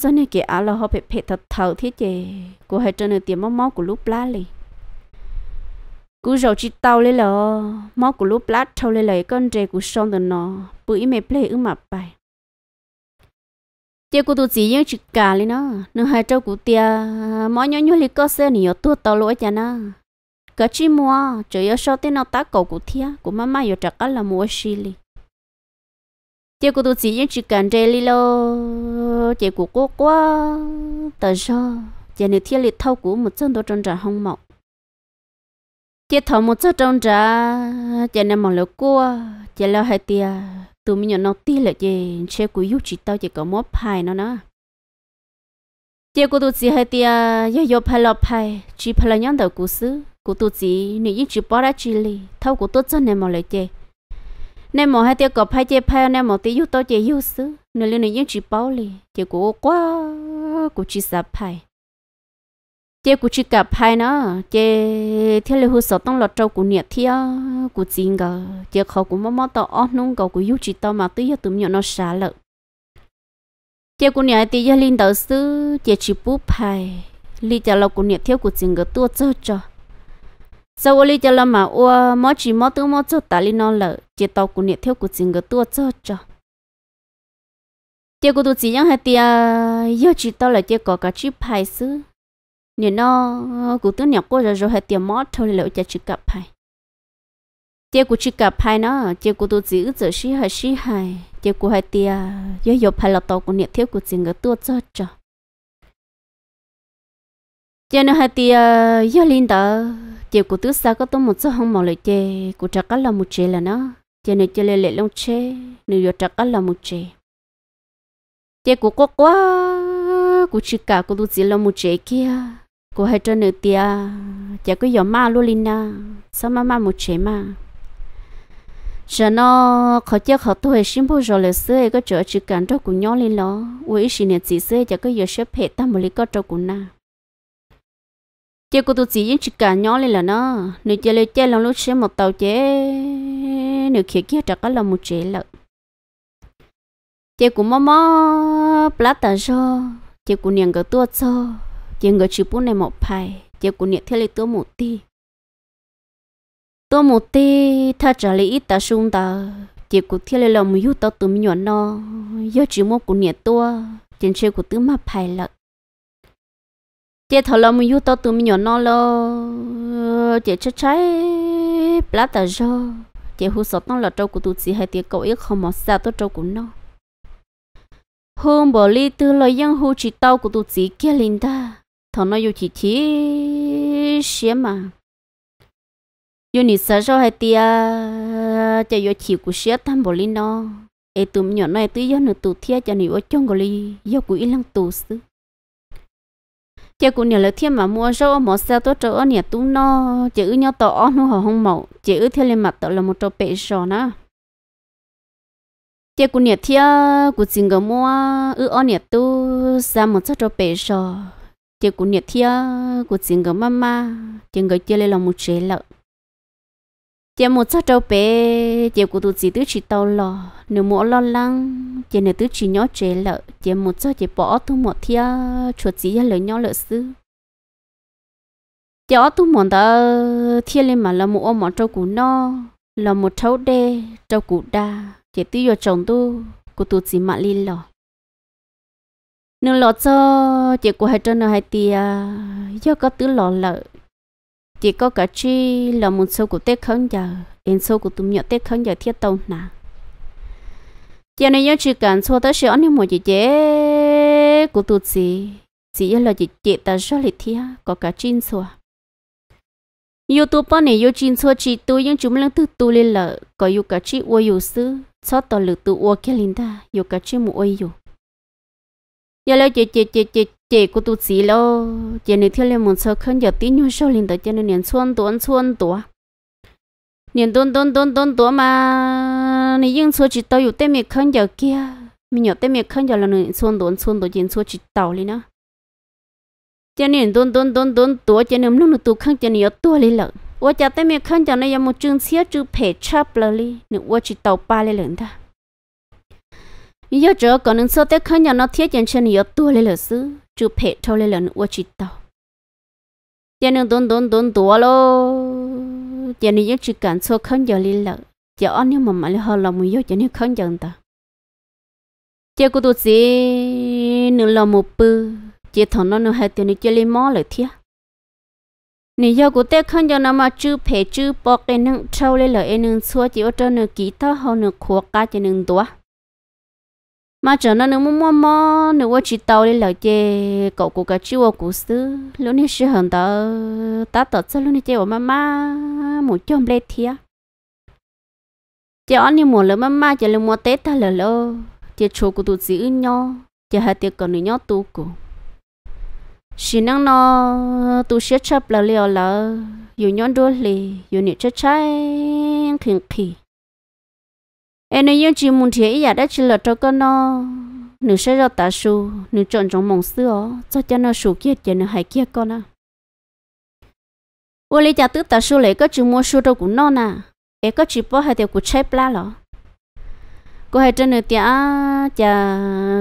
cho nên cái á là họ phải phải thật thầu thế chứ cô hãy chân nên tiệm máu máu của lúc lá li cú rầu chỉ tàu lên lò máu của lúc lá thâu lên lại con rể của son tần nó bữa mẹ play ứng mà bài chứ cô tụi gì nhau chỉ cả lên nó nên hai trâu của tia máu nhau nhau li có xe nhiều tua tàu lỗi chả na cái chim mua chỉ có sau tên nó tá cổ của thia của mama yêu chắc là mua xì li chị của tôi chỉ chỉ cần chơi li lo chị của cô quá tại sao chị nếu thiên liệt thâu của một chân đó trong trà hông mọc chị thâu một trong trà chị nên mọc lỡ cua chị lo hai tia tụi mình nhỏ nó tia là chị chơi của giúp chị tao chị có mốt phai nó nữa chị của tôi chỉ hai tia yo yo phai lo phai chỉ phai là đầu của xứ của tôi chỉ nếu như chỉ ra chỉ li thâu của tôi chân này mọc lỡ chị nên mà hai tiêu cọp hai chế phao nên mà tí yêu tao chế yêu sư nên liên này những chỉ bao lì chế của quá của chỉ sập phai chế của chỉ cặp phai nó chế thiên lưu sở tông lọt trâu của nhiệt thiên của chính gờ chế khó của mắm tao ăn nung cầu của yêu chỉ tao mà tí yêu tụi nhỏ nó xả lợ chế của nhiệt thì gia linh đạo sư chế chỉ bút phai li chả lộc của nhiệt thiên của chính gờ tua cho cho sau ô li cho là mà ô mó chỉ mó tướng mó chút ta li nó lợ chỉ tàu của nhiệt theo của chính cái tua cho cho chỉ của tôi chỉ nhắc hai tia yêu chỉ tao là chỉ có cả chữ phải xứ nhiệt nó của tướng nhọc của rồi rồi hai tia mó thôi là chỉ chữ cặp phải chỉ của chữ cặp phải nó chỉ của tôi chỉ ước giờ xí hai xí hai chỉ của hai tia yêu yêu phải là tàu của nhiệt theo của chính cái tua cho cho cho nên hai tia do linh đó chị của tứ sao có tốn một số không màu lại chê của trà cá là một chê là nó cho nên chơi lệ lệ long chê nếu giờ trà cá là một chê chê của cô quá của chị cả của tôi chỉ là một chê kia của hai trò nữ tia chả có giờ ma luôn linh na sao mà ma một chê mà cho nó khó chơi khó tuổi sinh bố rồi là xưa cái chỗ chỉ cần cho của nhỏ lên nó với xin là chỉ xưa chả có giờ xếp hết ta một lý có cho của na chơi cô tôi chỉ những chuyện cả nhỏ lên là nó nếu chơi lên chơi lòng lúc sẽ một tàu chế nếu kia kia chắc là một chế lợ chơi của mama mò plata cho chơi của niềng cái tua cho chơi người chụp này một bài chơi của niệm theo lấy tua một tí tua một tí tha trả lấy ít ta sung ta chơi của theo lấy lòng một chút tao từ nhỏ nó giờ chỉ một của niệm tua trên chơi của tứ mà bài lợn chế thầu lòng mình to tụi mình nhỏ nó lo chế chết trái lá tờ rơ chế hú sọt nó là trâu của tụi chị hay tiệt cậu ấy không mỏ xa tôi trâu của nó hôm bỏ ly từ lời dân hú chỉ tao của tụi chị kia linh ta thằng nó yêu chỉ chỉ xé mà yêu nị sợ cho hay tiếc, chế yêu chỉ của xé tam bỏ ly nó Ai tụi mình nó này tụi dân nữa tụi thiệt cho nị ở trong gọi đi yêu của ít lăng tụi xứ chị cũng nhiều lời thiên mà mua rau mà xe tôi cho nhà tú nó chữ nhau tỏ nó họ không mẫu chữ theo lên mặt tỏ là một trâu bể sò nữa chị cũng nhiều thiên của xin người mua ư ở nhà tú ra một trâu bể sò chị cũng nhiều thiên của xin người mama chị người chơi lên là một chế lợi chỉ một sao trâu bé chỉ của tụi chị tứ chỉ tàu lò nếu mỗi lo lắng chỉ nếu tứ chỉ nhớ chế lợ chỉ một sao chỉ bỏ tu một thia chuột chị lỡ nhớ lợ sư chị ở tu một ta thia lên mà là một ông mỏ trâu cũ no là một trâu đê trâu cũ đa chỉ tứ vào chồng tu của tụi chị mặn lên lò nếu lọ cho chỉ của hai trâu nào hai tia do có tứ lọ lợ chỉ có cả chi là một số của tết không giờ đến số của tụi nhỏ tết không giờ thiết tông nà. giờ này nhớ chỉ cần số tới sửa nhưng một chị chế của tụi gì chỉ là chị chế ta rất là thiết có cả chín số YouTube này youtube chín số chỉ tôi những chúng lần thứ tôi lên là có yêu cả chị uo yêu sư cho tao lựa tụi uo kia linh ta yêu cả chị mua uo yêu giờ là chị chị chị chị chị cô tu sĩ lo chị này thiếu lên một số không giờ tí nhu sâu lên tới cho nên liền xuân tuấn xuân tuấn liền tuấn tuấn tuấn tuấn tuấn mà nị yên số chỉ tao อยู่เต็มเข็ง giờ kia mình nhỏ เต็มเข็ง giờ là nị xuân tuấn xuân tuấn chỉ số chỉ tao lên nữa chị nên tuấn tuấn tuấn tuấn tuấn cho nên lúc nào tu không cho nên yếu tu lên lận 我家对面看见那要么正切就拍车不了哩，那我去倒巴来人的。你要这可能说在看见那贴件车你要多了了事。chú phê thâu lê lần ua chị tàu tiền nương tốn tốn tốn tủa lô tiền nương chỉ cần số không giờ liên lạc giờ anh nhưng mà mà họ làm mùi vô tiền nương không giờ ta chị cô tụt gì nương làm một bự chị thằng nó nương hai tiền nương chơi lên mò lại thiệt nếu giờ cô tết không giờ nào mà chú phê chú bọc để nương thâu lê lời e nương xua chị ở trên nương kỹ ta họ nương khóa cả chị nương tủa mà trở nó nếu mua mua nếu chỉ tàu đi lại chơi cậu cụ cả chiu cụ sư lúc này sư hận tớ tá tớ sao lúc này chơi của mama một chôm lê thia chơi anh đi mua lỡ mama chơi lỡ mua tết ta lỡ lỡ chơi chú cụ tụ giữ nhau chơi hai tiệc còn nhau tụ cổ. xin năng nó tụ sẽ chấp lỡ lỡ lỡ dù nhau đôi lì dù nhau chơi chơi khinh khỉ em nói những chuyện muốn thế giờ dạ, đã chỉ là cho con nó nữ sẽ cho ta su nữ chọn trong mộng xưa cho cho nó su kia cho nó hay kia con à ô lấy cha tứ ta su lấy có chuyện mua su đâu cũng non à em có chỉ bỏ hai tiêu của chép la lọ cô hai trên nửa tia cha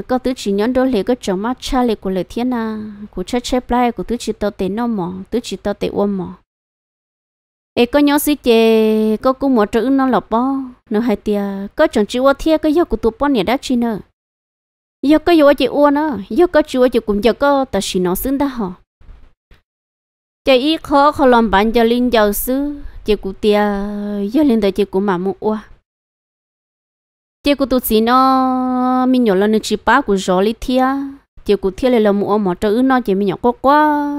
có tứ chỉ nhón đôi lấy có chồng mắt cha lấy của lấy thiên à của chép chép la của tứ chỉ tao tệ nó mỏ tứ chỉ tao tệ ôm mỏ ê có nhớ gì chè có cũng một chữ nó lọp bò nó hay tia có chẳng chịu ở thiê có yêu của tụi bọn nhà đã chín nữa yêu có yêu chị uo nữa yêu có chịu chị cũng giờ có ta xin nó xứng đã họ chị ý khó khó làm bạn cho linh giàu xứ chị cụ tia yêu linh đời chị cụ mà mua uo chị cụ tụi chị nó mình nhỏ lên chị ba của gió lý thiê chị cụ thiê là mua một chữ nó chị mình nhỏ quá quá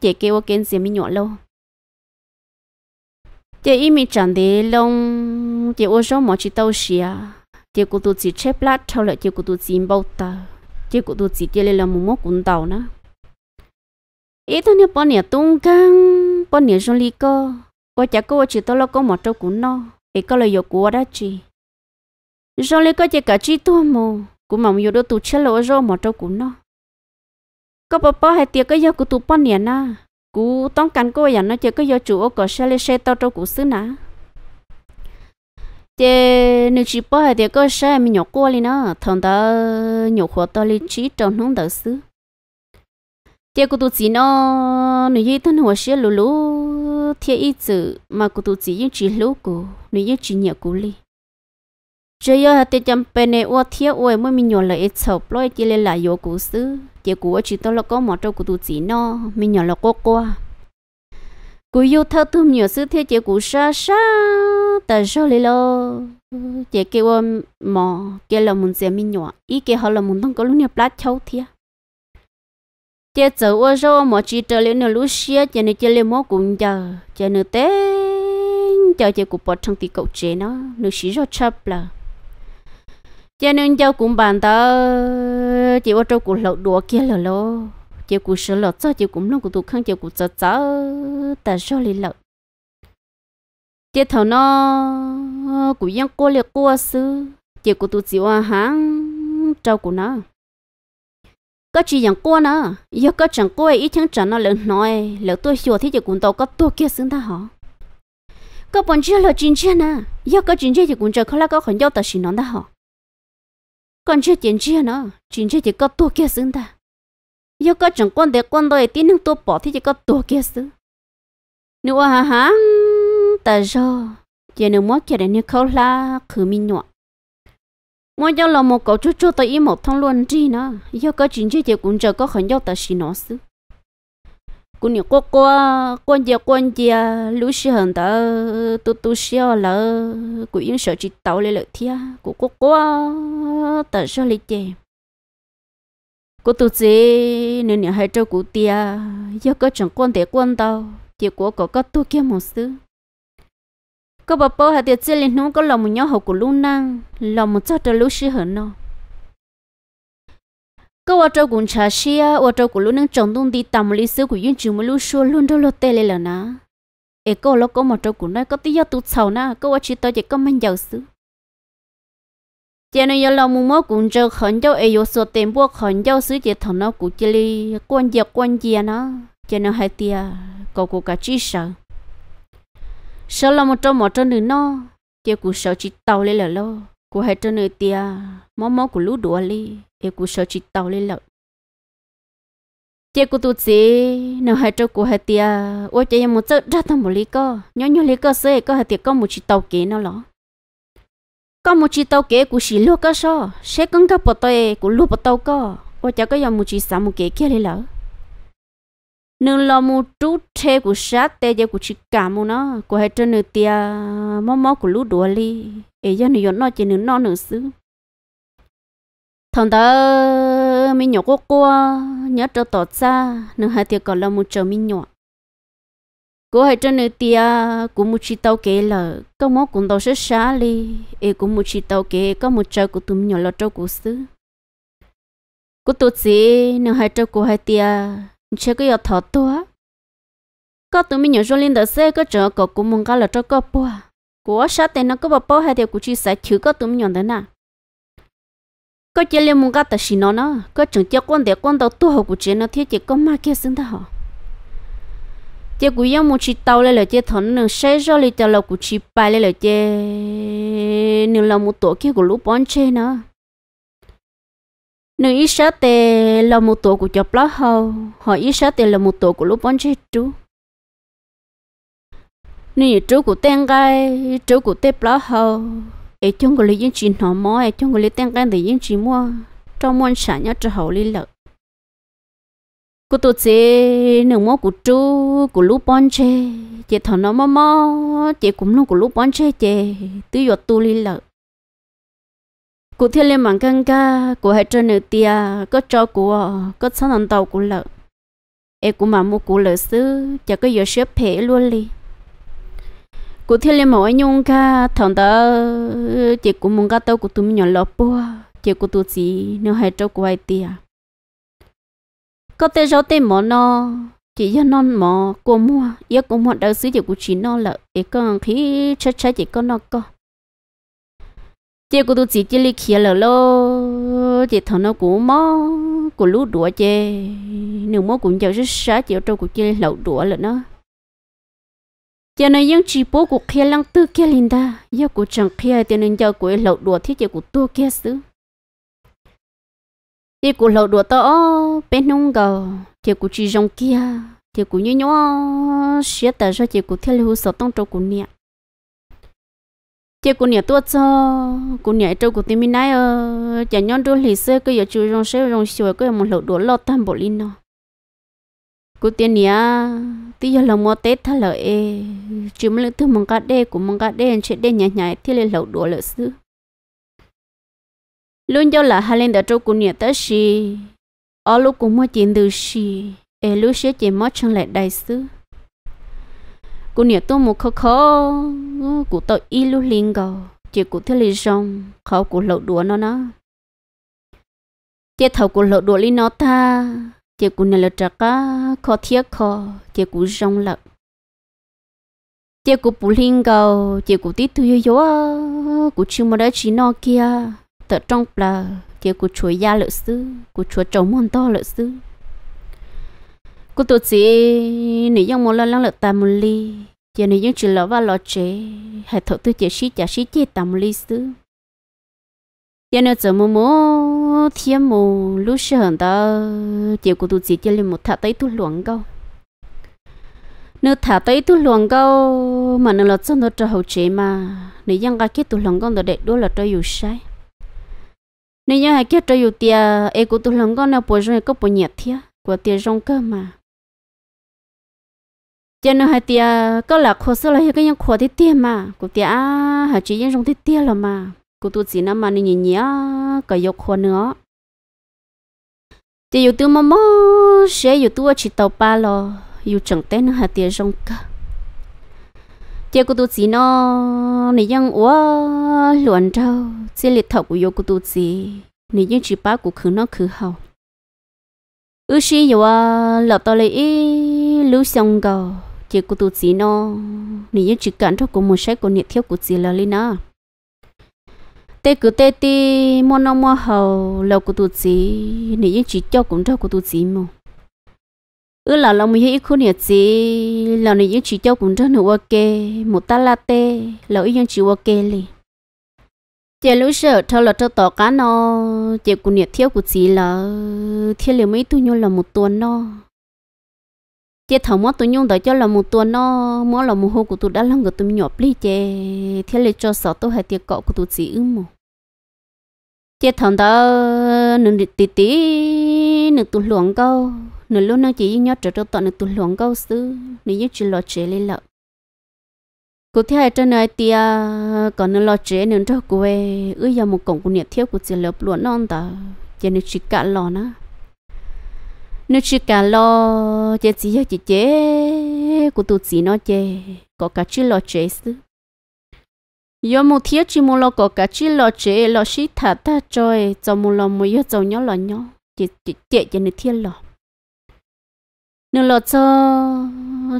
chị kêu kiến gì mình nhỏ lâu chị ý mi chẳng để lông chị ô số mà chị tao xia chị cũng tụt chị chép lát sau lại chị cũng tụt chỉ bao ta chị cũng tụt chỉ chị lấy làm một mốc cuốn tàu nữa ý thằng này bọn nhà tung căng bọn nhà trong ly co Qua chả có chị tao lo có một trâu cuốn nó ý có lời yêu của đó chị trong ly co chị cả chị tua mồ cũng mong yêu đôi tụt chết lỗ rồi một trâu cuốn nó có bà bà hay tiếc cái yêu của tụt bọn nhà na cú tông cắn cô vậy nó chơi có do chủ ô có xe lê xe tao trong cú xứ nã chế nếu chỉ bỏ thì có xe mình nhổ cua đi nó thằng ta nhổ khó tao lên chỉ trong nông đỡ xứ chế cú tụt chỉ nó nếu như thân hồ xe lú lú thì ít chữ mà cú tụt chỉ những chỉ lú cú nếu như chỉ nhẹ cú đi chơi yo hạt chăm bên này ô thiếu ôi mới mình nhồi lại sập lôi chỉ lên lại yo cú xứ chỉ cú chỉ tôi là có một trâu cú tu chỉ nó mình nhồi là cô qua cú yo thao tu nhiều xứ thế chỉ cú sa sa ta sao lì lo chỉ kêu ôm mò kêu là muốn xem mình nhồi ý kêu họ là muốn thông có lúc nhập lát châu thia chỉ giờ ô rô mà chỉ trở lên lúc xia chỉ nên chỉ lên mò cũng giờ chỉ nên té chờ chỉ cú bỏ thằng tí cậu chế nó nước xí rồi chập là cho nên cháu cũng bàn ta chỉ ô trâu cũng lậu đùa kia là lô chỉ cũng sợ lọt cho chỉ cũng luôn cũng tụt khăn chỉ cũng sợ sợ ta cho lì lậu chỉ thầu nó cũng ยัง cô liệt cô sư chỉ cũng tụt chịu hàng cháu cũng nó có chỉ rằng cô nó giờ có chẳng cô ấy ít chẳng chẳng nó lớn nói lỡ tôi xua thì chỉ cũng đâu có tôi kia xứng ta hả, có bọn chưa là chính chưa nè giờ có chính chưa thì cũng chưa có là có khẩn giao ta xin nó ta hả còn chưa tiền chia nó chỉ chưa chỉ có tua kia xứng ta yêu có chẳng quan để quan đôi tin năng tua bỏ thì chỉ có tua kia xứ nữa hà hà ta cho, giờ nếu muốn kia để nếu khâu la khử mi nhọ muốn cho là một cậu chú chú tới ý một thằng luôn gì nó yêu có chỉ chưa chỉ cũng chờ có khẩn yêu ta xin nó xứ cô nhiều cô cô cô giờ cô giờ lũ sĩ hận đó tu tu sĩ là cô yên sợ chỉ tàu lên lợi thia cô cô cô tớ sợ lại chè cô tu sĩ nên nhà hai trâu cụ tia giờ có chẳng quan để quan đâu chỉ có cô có tu kia một xứ có bà bố hai tiệt sĩ lên nó có lòng một nhỏ hậu của lũ năng lòng một cho trời lũ sĩ hận nó có vợ trâu cũng chả xia ở trâu cũng luôn đang trồng tung đi tạm lý sử của yên chịu lưu luôn xua luôn đâu lót tê lên là ná ê cô lo có một trâu cũng nói có tí do tụt sầu na cô ở chỉ tôi chỉ có mang giàu xứ cho nên giờ lòng mua mua cũng chờ khẩn dâu ấy vô số tiền bua khẩn dâu xứ chỉ thằng nó cũng chỉ li quan giặc quan già nó cho nên hai tia cậu cũng cả chi sợ sao là một trâu một trâu nữa nó chỉ cũng sợ chỉ tàu lên là lo cô hãy cho nơi tia mó mó của lũ đùa li em cô sợ chị tàu lên lợn chị cô tụt gì nào hãy cho cô hãy tia ôi chị em một chút ra thằng một lý co nhớ nhớ lý co xe có hãy tia có một chị tàu kế nó lỏ, có một chị tàu kế cô chị lúa co sao sẽ cứng gặp bọt tay cô lúa bọt tàu co ôi chả có dòng một chị sáu một kế kia lên lợn nương lo mu trú thế của sát tê giờ của chị cả mu nó của hai trên nửa tia mó mó của lú đùa li ấy giờ nửa nó chỉ nửa nó nửa xứ thằng ta mi nhỏ cô cô nhớ cho tỏ ra nửa hai tia còn là mu chờ mi nhỏ của hai trên nửa tia của mu chị tàu kể là có mó cũng tàu sẽ xa li ấy của mu chị tàu kể có một chờ của tụi nhỏ lo cho của xứ của tụi chị nửa hai cho của hai tia chơi cái thọ tua có tụi mình nhớ rồi lên đó xe có chở có cũng mong cái là cho có bùa của sát tên nó có bảo bảo hay thì cũng chỉ sai chữ có tụi mình nhớ thế nào có chơi lên mong cái ta xin nó nó có chừng chơi con để con đó tua họ cũng chơi nó thiết chỉ có ma kia sinh đó họ chế cú yêu một chỉ tàu lại là chế thằng nương xe rồi lại cho là cú chỉ bay lên là chế nương là một tổ kia của lũ bón chơi nữa nếu ý sợ tệ là một tổ của chọc lá hầu họ ý sợ tệ là một tổ của lúc bọn chết chú nếu chú của tên gai chú của tép lá hầu ở trong của lý dân chỉ nó mò ở trong của lý tên gai thì dân chỉ mua trong môn xã nhớ cho hậu lý lợi cô tổ chế nếu mò của chú của lúc bọn chết chế thằng nó mò mò chế cũng luôn của lúc bọn chết chế tự do tu lý lợi cụ thiên liên mạng căng ca của hai trên nữ tia à, có cho cụ à, có sáng nằm tàu của lợ e cụ mà mua của lợ xứ chả có giờ xếp phê luôn đi cụ thiên liên mọi nhung ca thằng ta chỉ cụ muốn ca tàu của tụi mình nhỏ lọ bùa chỉ của tụi chị, nếu hai cho của hai tia có tên gió tên mỏ nó chỉ cho non mỏ của mua yêu cũng muốn đầu xứ chỉ của chị nó lợ e con khí chắc chắc chỉ con nó co chị cũng tôi chỉ chỉ li kia lờ lô chị thằng nó cũng mò cũng lú đùa chê nếu mò cũng chơi rất sáng chị ở trong cũng chơi lẩu đùa lận nó chị nói những chị bố của kia lăng tư kia linh ta do cũng chẳng kia thì nên giờ cũng lẩu đùa thì chị cũng tua kia xứ chị cũng lẩu đùa to bên nông gò chị cũng chỉ rong kia chị cũng như nhau xé tờ ra chị cũng theo lưu sở tông trâu cũng niệm chị cô nhà tuột cho cô nhà trâu của tim nãy ơ, chả nhon đôi lì xơ cứ giờ chú rong xơ rong xùa cứ một lẩu đũa lọt tam bộ linh nó cô tiền nhà tí giờ là mua tết thà lợi e chú mới lấy thứ mong cá đê của mong cá đê sẽ đê nhà nhà thì lên lẩu đũa lợi xứ luôn cho là hai lên đã trâu cô nhà tới xì ở lúc cũng mua chuyện từ xì e lúc sẽ chị mất chẳng lại đại xứ cô nhớ tôi một khó khó ừ, cụ tôi y lu liền gò chỉ cụ thế liền rong khó cụ lộ đùa nó nó tiết thầu cụ lộ đùa li nó ta chỉ cụ này là trắc cá khó thiết khó chỉ cụ rong lợn chỉ cụ bù liền gò chỉ cụ tít tôi yếu cụ chưa mà đã chỉ nó kia tớ trong là chỉ cụ chuối ya lợi sư cụ chuối trồng mòn to lợi sư cô tôi chỉ nếu dòng một lần lăng lợi ta một ly chỉ này những chuyện lỡ và lỡ chế hệ thổ tư chế sĩ chả sĩ chế tầm lý sư chỉ này giờ mô mô thiên mô lúc sẽ hẳn ta chỉ có tôi chỉ chế lên một thả tay tu luận câu nếu thả tay tu luận câu mà nó là chân nó trở hậu chế mà nếu dân cái kết tôi luận câu đó để đó là tôi yêu sai nếu như hai kết tôi yêu tia ấy của tu luận câu nếu bồi dưỡng có bồi nhiệt thiệt của tia rong cơ mà cho nên hai tia có là khó sơ là cái những khó thì tia mà cụ tia à, hà chỉ những trong thì tia là mà cụ tu chỉ nào mà nhìn nhìn nhá có dọc khó nữa chỉ dù tu mà mò sẽ dù tu chỉ tàu ba lo dù chẳng tên hà tia trong cả chỉ cụ tu chỉ nó này những ủa luận trâu chỉ liệt thọ của yêu cụ tu chỉ này những chỉ ba của khứ nó khứ hậu ư sĩ dù là tao lấy lưu xong cầu chỉ của tụi chị nó nếu như chỉ cần cho cô một sách của nhiệt thiếu của chị là lên tê cứ tê ti mua nó mua hầu là của tụi chị nếu như chỉ cho cũng cho của tụi chị mà ư là lòng mình ít khu nhiệt chị là nếu như chỉ cho cũng cho nữa ok một ta la tê là ý như chỉ ok liền chị lúc sợ thâu là thâu tỏ cá nó chị của nhiệt thiếu của chị là thiếu liệu mấy tu nhau là một tuần nó chế thầu mót tôi nhung đợi cho là một tuần nó mót là một hôm của tôi đã lăng của tôi nhỏ đi chế thế là cho sợ tôi hay tiệc cọ của tôi chỉ ưng mà chế thầu đó nửa tí tí nửa tụi luồng câu nửa lúc nó chỉ nhớ trở cho tận nửa tụi luồng câu xứ nửa như chỉ lo chế lên lợ cụ thế ở trên này tia còn nửa lo chế nửa cho cô ấy ư giờ một cổng của nhà thiếu của chỉ lớp luận non ta giờ nửa chỉ cạn lò nữa nó chỉ cả lo chết gì hết chị chế của tụi chị nó chế có cả chữ lo chế chứ yo một thiết chỉ muốn lo có cả chữ lo chế lo xí thả ta chơi cho muốn lo mới yo cho nhỏ lo nhỏ chết chết chết cho nên thiên lo nên lo cho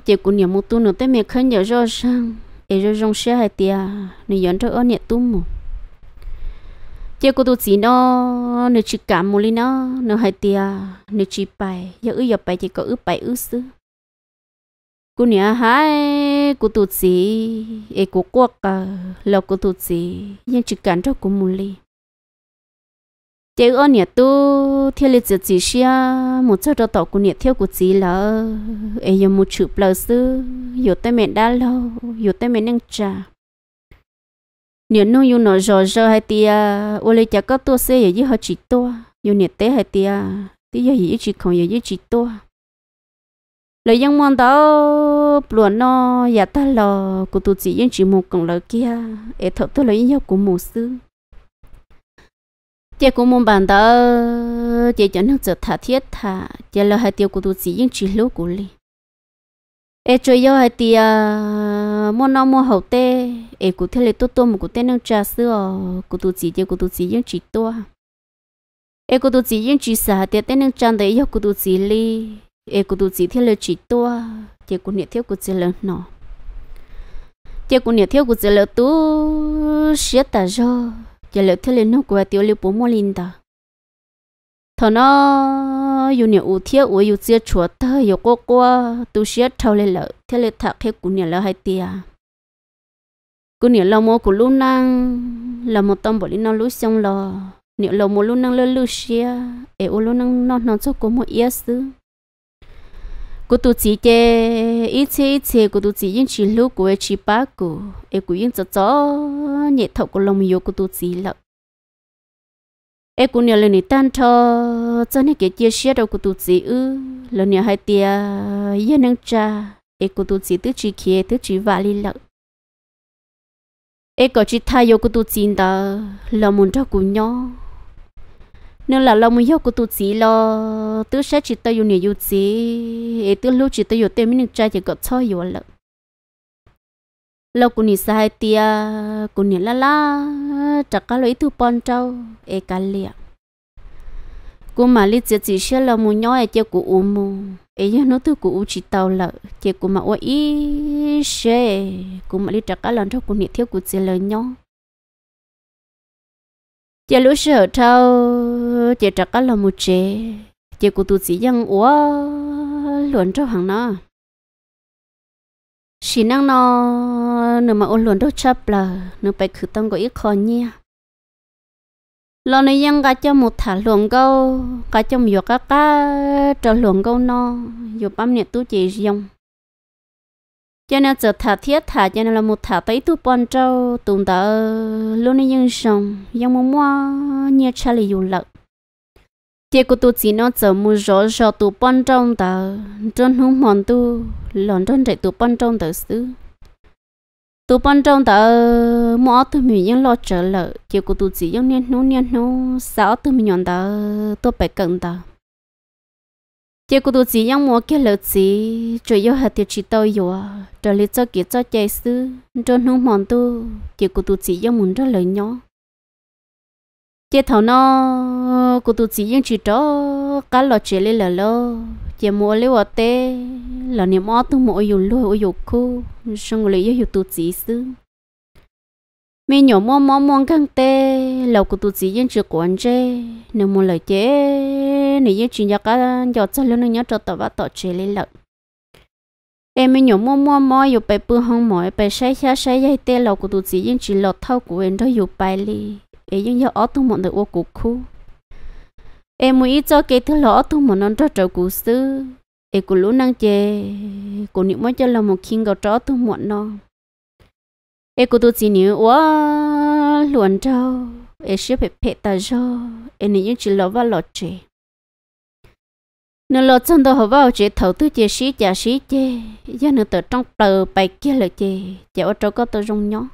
chị cũng nhiều một tu nữa tới mẹ khấn nhớ rồi sang để rồi rong xe hai tia nên dẫn cho ở nhẹ tu một giờ cô tu sĩ nó nó chỉ cảm mồi lên nó nó hay tia nó chỉ bài giờ ư giờ bài chỉ có ư bài ư xứ cô nhà hai cô tu sĩ ấy cô quốc à là cô tu sĩ nhưng chỉ cảm cho cô mồi lên giờ ở nhà tu theo lịch chỉ xia một số đó tàu cô nhà theo cô chỉ là ấy giờ một chữ bờ xứ giờ tới mẹ đã lâu giờ tới mẹ nâng trà nếu nó yêu nó rõ rõ hay tia à, ô lê chả có tua xe vậy chứ họ chỉ tua yêu nhiệt tế hay tia à, tí giờ gì chỉ không gì chỉ tua lấy những mong đâu, luôn nó giả dạ ta lò của tụi chị những chỉ một con lợn kia để thợ tôi lấy nhau của một sư chị cũng muốn bàn đó chị chẳng được trở thả thiết thả chị là hai tiêu của tụi chị những chỉ lúa của liền e cho yo hai ti à mo nó mo hậu tê e cụ thế lệ tốt tốt một cụ tê năng trà sữa cụ tu chỉ cho cụ tu chỉ những chỉ to e à? cụ tu chỉ những chỉ sa tiệt tê năng tràn đấy yo cụ tu chỉ li e cụ tu chỉ thế lệ chỉ to chỉ cụ niệm thiếu cụ chỉ lớn nọ chỉ cụ niệm thiếu cụ chỉ lớn tu siết ta cho chỉ lớn thế lệ nó của tiêu liệu bố mo linh ta thọ nó 有年五天我有接触的有哥哥都是抽来了，抽来他开姑娘了还对啊。姑娘老母姑路 năng，老母当不里那路上了，你老母路 năng 了路些，哎我路 năng 那那做过么意思？cô tu chỉ che ít chế ít chế cô tu chỉ yên chỉ lúc cô ấy chỉ ba cô e cô yên cho cho nhẹ thầu cô lòng yêu cô tu chỉ lợ em cũng nhớ lần này tan cho cho nên cái chia sẻ đâu của tụi chị ư lần này hai tia yên năng cha em của tụi chị tự chỉ kia tự chỉ vả lì lợ em có chỉ thay yêu của tụi chị đó là muốn cho cùng nhau nên là lòng yêu của tụi chị lo tự sẽ chỉ tay yêu nhiều yêu em ê tự lúc chỉ tay yêu tên mình cha chỉ có cho yêu lợ lo cũng nhỉ sai tia cũng nhỉ la la chắc cả lối thu pon trâu e cả liệt cũng mà lý chỉ sẽ là mu nhỏ e chơi của u mu e nhớ nó thứ của u chỉ tàu là chơi của mà ôi xe cũng mà lý chắc cả lần trâu cũng nhỉ thiếu của chơi là nhỏ chơi lối sợ trâu chơi chắc cả là mu chơi chơi của tu chỉ dân ủa luận trâu hàng nó xin năng nó nếu mà ôn luận đâu chấp là nếu phải cứ tăng có ít khó nhia lo này dân cả cho một thả luồng câu cả trong việc các cá trở luồng câu no dù bám nhiệt tu chỉ dùng cho nên giờ thả thiết thả cho nên là một thả tới tu bòn trâu tùng tờ luôn này dân sông dân mua mua nhiệt cha lì dù lợn chỉ tu chỉ nó giờ mua rõ rõ tu bòn trâu tờ trôn hung mòn tu lòn trôn chạy tu bòn trâu tờ xứ tụ bọn trong tờ mỏ tụi mình những lo trở lợ chỉ của tụi chỉ những niên nô niên nô sáu tụi mình nhận tờ tụi bảy cần tờ chỉ của tụi chỉ những mỏ kia lợ chỉ chủ yếu hạt tiêu chỉ tôi yếu trở lại cho kia cho chạy sư cho nô mòn tu chỉ của tụi chỉ những muốn rất lời nhỏ chỉ thầu nó của tụi chỉ những chỉ đó cá lò chế lên là lô chế mua lấy vào tê là niệm ó tu mua dùng lúa dùng khu xong rồi lấy dùng tu chỉ sư mi nhỏ mò mò mò căng tê lầu cụ tu chỉ yên chưa quán chê nếu mua lời chế nếu yên chỉ nhà cá giờ cho lên nó nhớ cho tao bắt tao chế lên lợn em mình nhổm mua mua mua dù bài bữa hông mỏi bài say xa say dây tê lầu cụ tu chị yên chỉ lọt thâu của em đó dù bài lì em dân giờ ở tung một đời ô cục khu em muốn cho cái thứ lỡ thu mà nó cho trâu cú sư em cũng lúc năng chê cũng nếu mới cho là một khi gặp trâu thu muộn nó em cũng tôi chỉ nếu quá luồn trâu em sẽ phải phê ta cho em những chỉ lỗ và lỗ chê nó lỗ chân đó họ vào chê thầu tư chê sĩ chả sĩ chê do nó từ trong tờ bài kia là chê chả ở trâu có tôi rung nhóc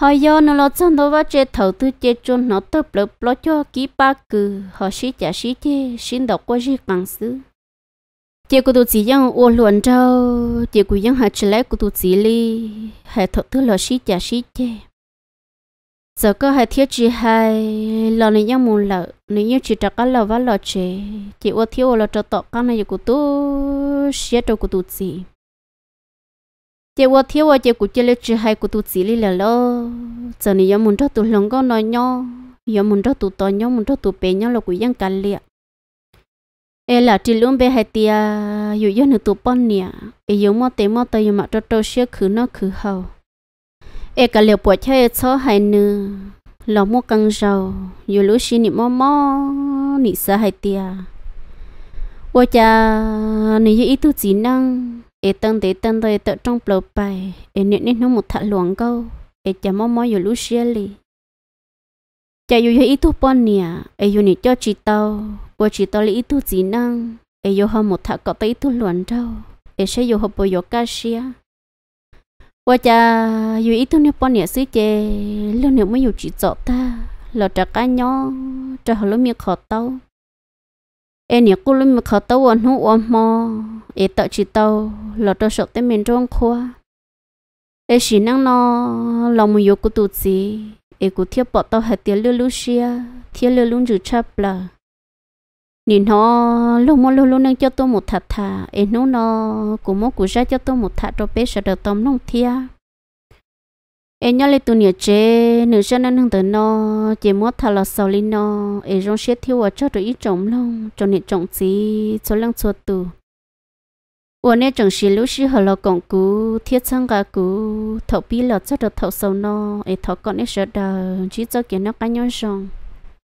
họ do nó lo chân đó và chế thầu tư chế chôn nó tập lập lo cho kỹ ba cử họ sĩ trả sĩ chế xin đọc qua gì bằng xứ chế của tụi chỉ dân ô luận trâu chế của dân hạt chỉ lấy của tụi chỉ ly hệ thầu tư là sĩ trả sĩ chế giờ có hệ thiết chỉ hai lo này dân muốn lợ nếu như chỉ trả cái lo và lo chế chế ô thiếu lo cho tọt cái này của tụi sẽ cho của tụi chỉ chị vợ thiếu vợ chị cũng chơi lên chơi hay của tụi chị đi là lo giờ này giờ muốn cho tụi lòng con nói nhau giờ muốn cho tụi to nhau muốn cho tụi bé nhau là của dân cả liệt em là chỉ luôn bé hay tia dù giờ nữa tụi bọn nè ê giờ mà té mà tay mà cho tôi xíu khứ nó khứ hậu em cả liệt bỏ chơi cho hay nữa là mua căng rau dù lúc xin nhị mò mò nhị sa hay tia vợ cha này giờ ít tu chỉ năng ê tân để tân rồi tự trong bờ bay, ê nít nít nó một thả luồng câu ê chả mò mò rồi lú xia li chả yêu yêu ít thu bọn nè à? ê yêu nít cho chị tao bố chị tao li ít thu gì năng ê yêu họ một thả cọ tới ít thu luồng đâu ê sẽ yêu họ bố yêu cá xia bố chả yêu ít thu nè bọn nè xí chê lúc nè mới yêu chị chọn ta lọt trả cá nhau trả họ lúc miệng khó tao em nhớ cô lên mà khó tàu ăn hũ ôm mò em tạo chỉ tàu lọt tàu sợ tới mình trong khoa em chỉ năng nó lòng mình yêu cô tụt gì em cô thiếp bỏ tàu hạt tiền lưu lưu xia thiếp lưu lưu chữ chắp là nhìn nó lúc mà lúc lúc nâng cho tôi một thạch thà em nó nó cũng muốn cũng ra cho tôi một thạch rồi bé sợ đầu tôm nông thiếp em nhớ lấy tụi nhớ chế nữ sinh anh hưng tới nó chế mót thà là sau lưng nó em rong xếp thiếu ở cho tụi ít trống lòng cho nên trống gì cho lăng cho tù ủa nên trống xí lúc xí hở là cổng cú thiết sang cả cú thọ pi là cho được thọ sâu nó em thọ con em sợ đời chỉ cho kiến nó cá nhau xong